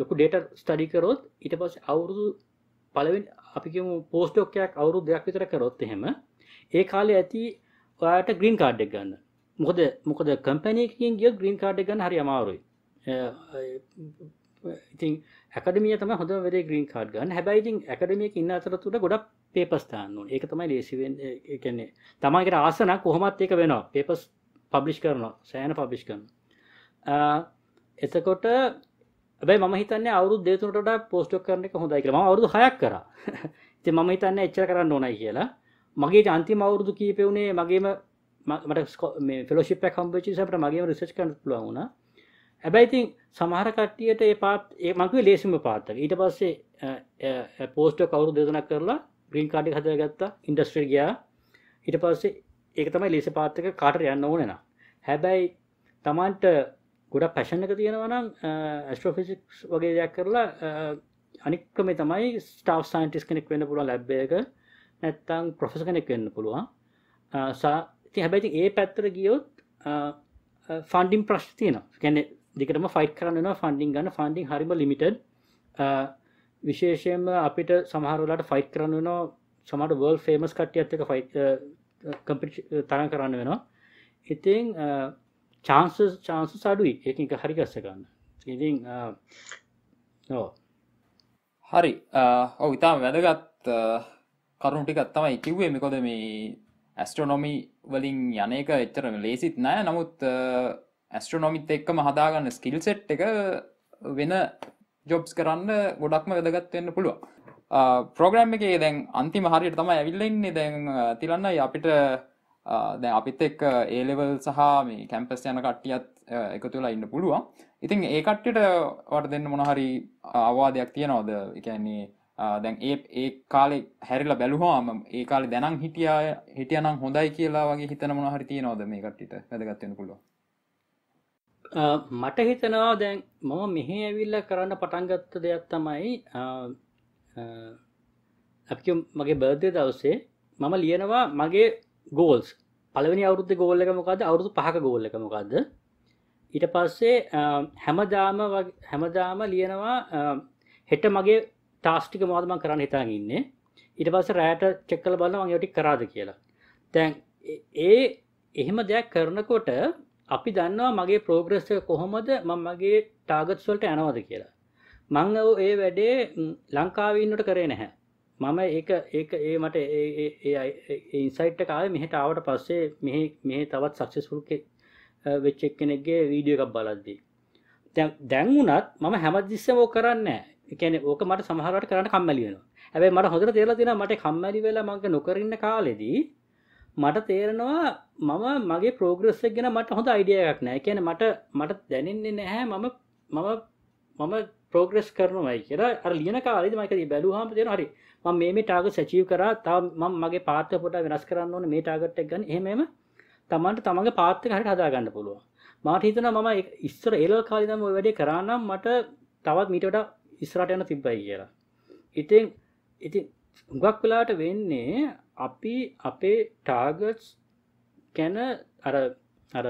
ලොකු ඩේට ස්ටඩිකරොත් ඉට පස් අවුරුදු පලවෙන් අපිම පෝස්ටෝකයක් අවුරු දෙයක් විතර කරොත් එහෙම ඒ කාලේ ඇති ඔයාට ග්‍රීන් කාඩ් එක ගන්න මොකද මොකද කම්පැනයකින් ගිය ග්‍රීන් කාඩ් ගන්න හරි අමාරුයි ඉතින් ඇකඩමිය තම හොඳ වෙේ ග්‍රීන් කාඩ් ගන්න හැබයිඉතින් ඇකඩමියක ඉන්න අතරතුට ගොඩක් පේපස්ථාන්න ඒක තමයි ලේසිවෙන් කියන්නේ තමයිකට ආසන කොහොමත් ඒක වෙනවා පේපස් පබ්ලිෂ් කරනවා සෑන පබ්ලිෂ් කරන එතකොට බයි ම හිතන අවු දේතුනට පෝස්ටක් කරන එක හොඳයි කරම අවුදු හයක් කර <laughs> ති මම හිතන්න එච්චර කරන්න ඕනයි කියලා මගේ අන්තිම අවුරුදු කීපවුණේ මගේම මට ෆෙලෝෂිප කම්පචි සට මගේ රිසච් කන්න පුළුවන ඇබැයිතින් සමහර කට්ටියට ඒ පාත් ඒ මගේ ලේසිම පාත්තක ඊට පස්සේ පෝස්ට කවරු දෙදන කරලා ග්‍රීන් කාඩි හතර ගත්තා ඉන්ඩස්ට්‍රී ගයා ඊට පස්සේ ඒක තමයි ලෙස පාත්තක කාට යන්න ඕනෙන හැබැයි තමන්ට ගොඩක් පැෂණ එක තියෙනවනම් ඇස්ට්‍රෝෆිසික්ස් වගේ දෙයක් කරලා අනික්ක මේ තමයි ස්ටාව් සයින්ටිස් කෙනෙක් වෙන්න පුළුව ලැබ්බයක නැත්තං ප්‍රොෆෙස කෙනෙක් වෙන්න පුළුවන් ති හැබැති ඒ පැත්තර ගියොත් ෆන්ඩිම් ප්‍රශ් තියන කැනෙ දිකටම ෆයිට කරන්න ෆන්ඩිින් ගන්න ෆන්ඩිින් හරිම ලිමිටඩ් විශේෂයෙන්ම අපිට සමහරලාට ෆයිට කරන්න නෝ සමට වර්ල් ෆේමස් කට්ටිය ඇත්තක ෆයිට කම්පිට තරන් කරන්න වෙනවා ඉතින් චාන්ස චාන්ස සඩුයි එක එක හරි ගස්සගන්න ඉති නෝ හරි ඔව ඉතාම වැදගත් කරුණටිකත් තමයි කිව්වේ මෙකොද මේ ඇස්ට්‍රෝනොමි වලින් යන එක එච්චරම ලේසිත් නෑ නමුත් ඇස්ට්‍රෝනොමිත් එක්කම හදාගන්න ස්කිල් සෙට් එක වෙන ජොබ්ස් කරන්න ගොඩක්ම වැදගත් වෙන්න පුළුවන් ප්‍රෝග්‍රම් එකේ දැන් අන්තිම හරියට තම ඇවිල්ලෙන්නේ දැන් තිලන්න අපිට දැන් අපිත් එක් ඒලෙවල් සහ මේ කැම්පස් යන කට්ටියත් එකතු වෙලා ඉන්න පුළුවන් ඉතින් ඒ කට්ටියට වට දෙන්න මොනහරි අවවාදයක් තියෙනවද එකන්නේ දැන් ඒ ඒ කාලෙ හැරිලා බැලුවාම ඒ කාලෙ දැනම් හිටියා හිටියනම් හොඳයි කියලා වගේ හිතන මොනහරි තියෙනවද මේ කට්ටියට වැදගත් වෙන පුළුවන් මට හිතනවා දැන් මම මෙහි ඇවිල්ලා කරන්න පටන් ගත්ත දෙයක් තමයි අපි මගේ බර්ධය දවස්සේ මම ලියනවා මගේ ගෝල්ස් පළවෙනි අවුරුද්ධ ගෝල්ල එක මොකද අවුරුදු පහක ගෝල්ල එක මොකක්ද ඊට පස්සේ හැමදාම හැමදාම ලියනවා හෙට මගේ ටාස්ටික මාදම කරන්න හිතාන් ඉන්න ඊට පස්ස රෑට චෙක්කල බල මගේටි කරාද කියලා තැන් ඒ එහෙම දෙයක් කරනකොට අපි දන්නවා මගේ ප්‍රෝග්‍රස්ය කොහොමද මගේ ටාගත්ස්වලට යනවද කියලා මං ඒ වැඩේ ලංකාවන්නට කරේ නැහැ මම ඒක ඒක ඒ මට ඉන්සයිට් කාව මෙහට ආවට පස්සේ මෙ මේ තවත් සක්සෙස්පුල් වෙච්චෙක් කෙනෙක්ගේ වීඩිය එකක් බලද්දී දැන් වුණත් මම හැමදිස්සම ඕ කරන්න එකන ඕක මට සමහරට කරන්න කම්මලියනවා ඇැබයි මට හොඳ තේලා තින මට කම්මැලි වෙලා මංක නොකරන්න කාලෙදී මට තේරෙනවා මම මගේ ප්‍රෝග්‍රෙස්ස ගෙන මට හොඳ අයිඩියයක් නෑ කියන මට මට දැනෙන්නේ නැහැ මම මම මම පෝග්‍රෙස් කරනවයි කියලා අර ලියන කාලද මකද බැලු හම දෙෙන හරි ම මේ ටාග සැචීව කර තම මගේ පාත පොට වෙනස් කරන්න ඕන මේ ටාගට්ට ගන්න හෙමම තමන්ට තමගේ පාත්ත හට හදාගන්න පුළුව මාට හිතන මම ඉස්සර ඒල කාලදම වැඩේ කරන්නම් මට තවත් මීටට ඉස්රට යන තිබ්බයි කියලා ඉතින් ඉති ගක් වෙලාට වෙන්නේ අපි අපේ ටාගට්ස් කැන අර අර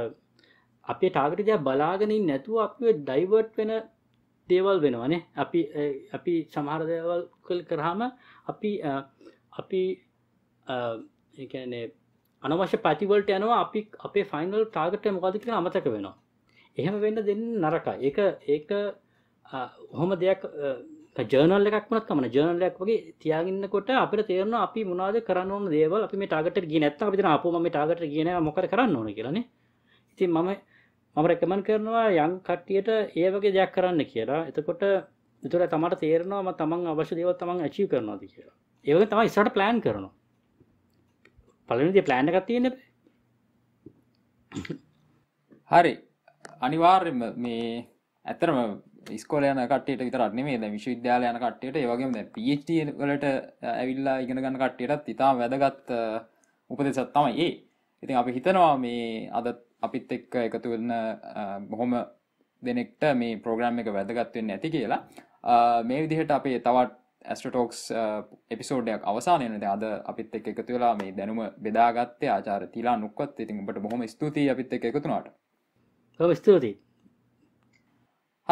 අපේ ටාගට දය බලාගෙනින් නැතුව අප ඩයිවර්ට් වෙන දේවල් වෙනවනේ අපි අපි සමහර දේවල් කල් කරහම අපි අපි ඒනේ අනවශ්‍ය පැතිවලට යනවා අපි අපේ ෆයිනල් ටාගට මොකද කියලා අමතක වෙනවා එහෙම වෙන්න දෙන්න නරකා ඒක ඒක හොම දෙයක් ජර්නල් එකක්මත් කමන ජර්නලයක් වගේ තියාගන්නකොට අපට තේරන අපි මොනාද කරන්න ඕන දේවල් අපි මේ ටාගට ගිය නැත්ත අපිට අපම මේ ටාගට කියන මොකර කරන්න ඕන කියලන ඉතින් මම මම රැකමන් කරනවා යං කට්ටියට ඒ වගේ දෙයක් කරන්න කියලා එතකොට තුර තමට තේරනවා තමන් අවශ්‍ය දේව තමන් ඇචි කරනවාද කියලා ඒව තම ඉස්සට ප්ලෑන් කරනවා පලනිදි ප්ලෑන් එකක් තියෙන හරි අනිවාර්යම මේ ඇතරම ස්කෝලයන කටේ විතරන්නේ මේ විශ්වවිද්‍යාලයන කට්ටයට ඒවගේම පිට වලට ඇවිල්ලා ඉගෙන ගන්න කට්ටයටත් ඉතා වැදගත් උපදෙසත් තමයි ඒ ඉතින් අපි හිතනවා මේ අදත් අපිත් එක්ක එකතු වෙන්න බොහොම දෙනෙක්ට මේ ප්‍රෝග්‍රම් එක වැදගත්වෙන්න ඇති කියලා මේ විදිහට අපේ තවත් ඇස්ටටෝක්ස් එපිසෝඩයක් අවසානයනද අද අපිත් එක් එකතු වෙලා මේ දැනුම බෙදාගත්තේ ආචාර තිලා නුක්වත් ඉතින්ට බොහොම ස්තුතියි අපිත් එක එකතුනාට ස්තුතියි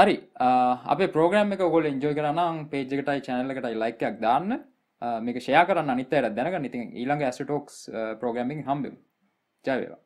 හරි අප ප්‍රෝග්‍රම එක ගොල ඉජෝ කරනම් පේජකටයි චැනලකටයි ලයිකයක් දාන්න මේක ෂය කරන්න අනිතයට දැනක ඉතින් ඊළඟ ඇස්ටෝක්ස් ප්‍රෝග්‍රමින් හම්බම් ජයවේවා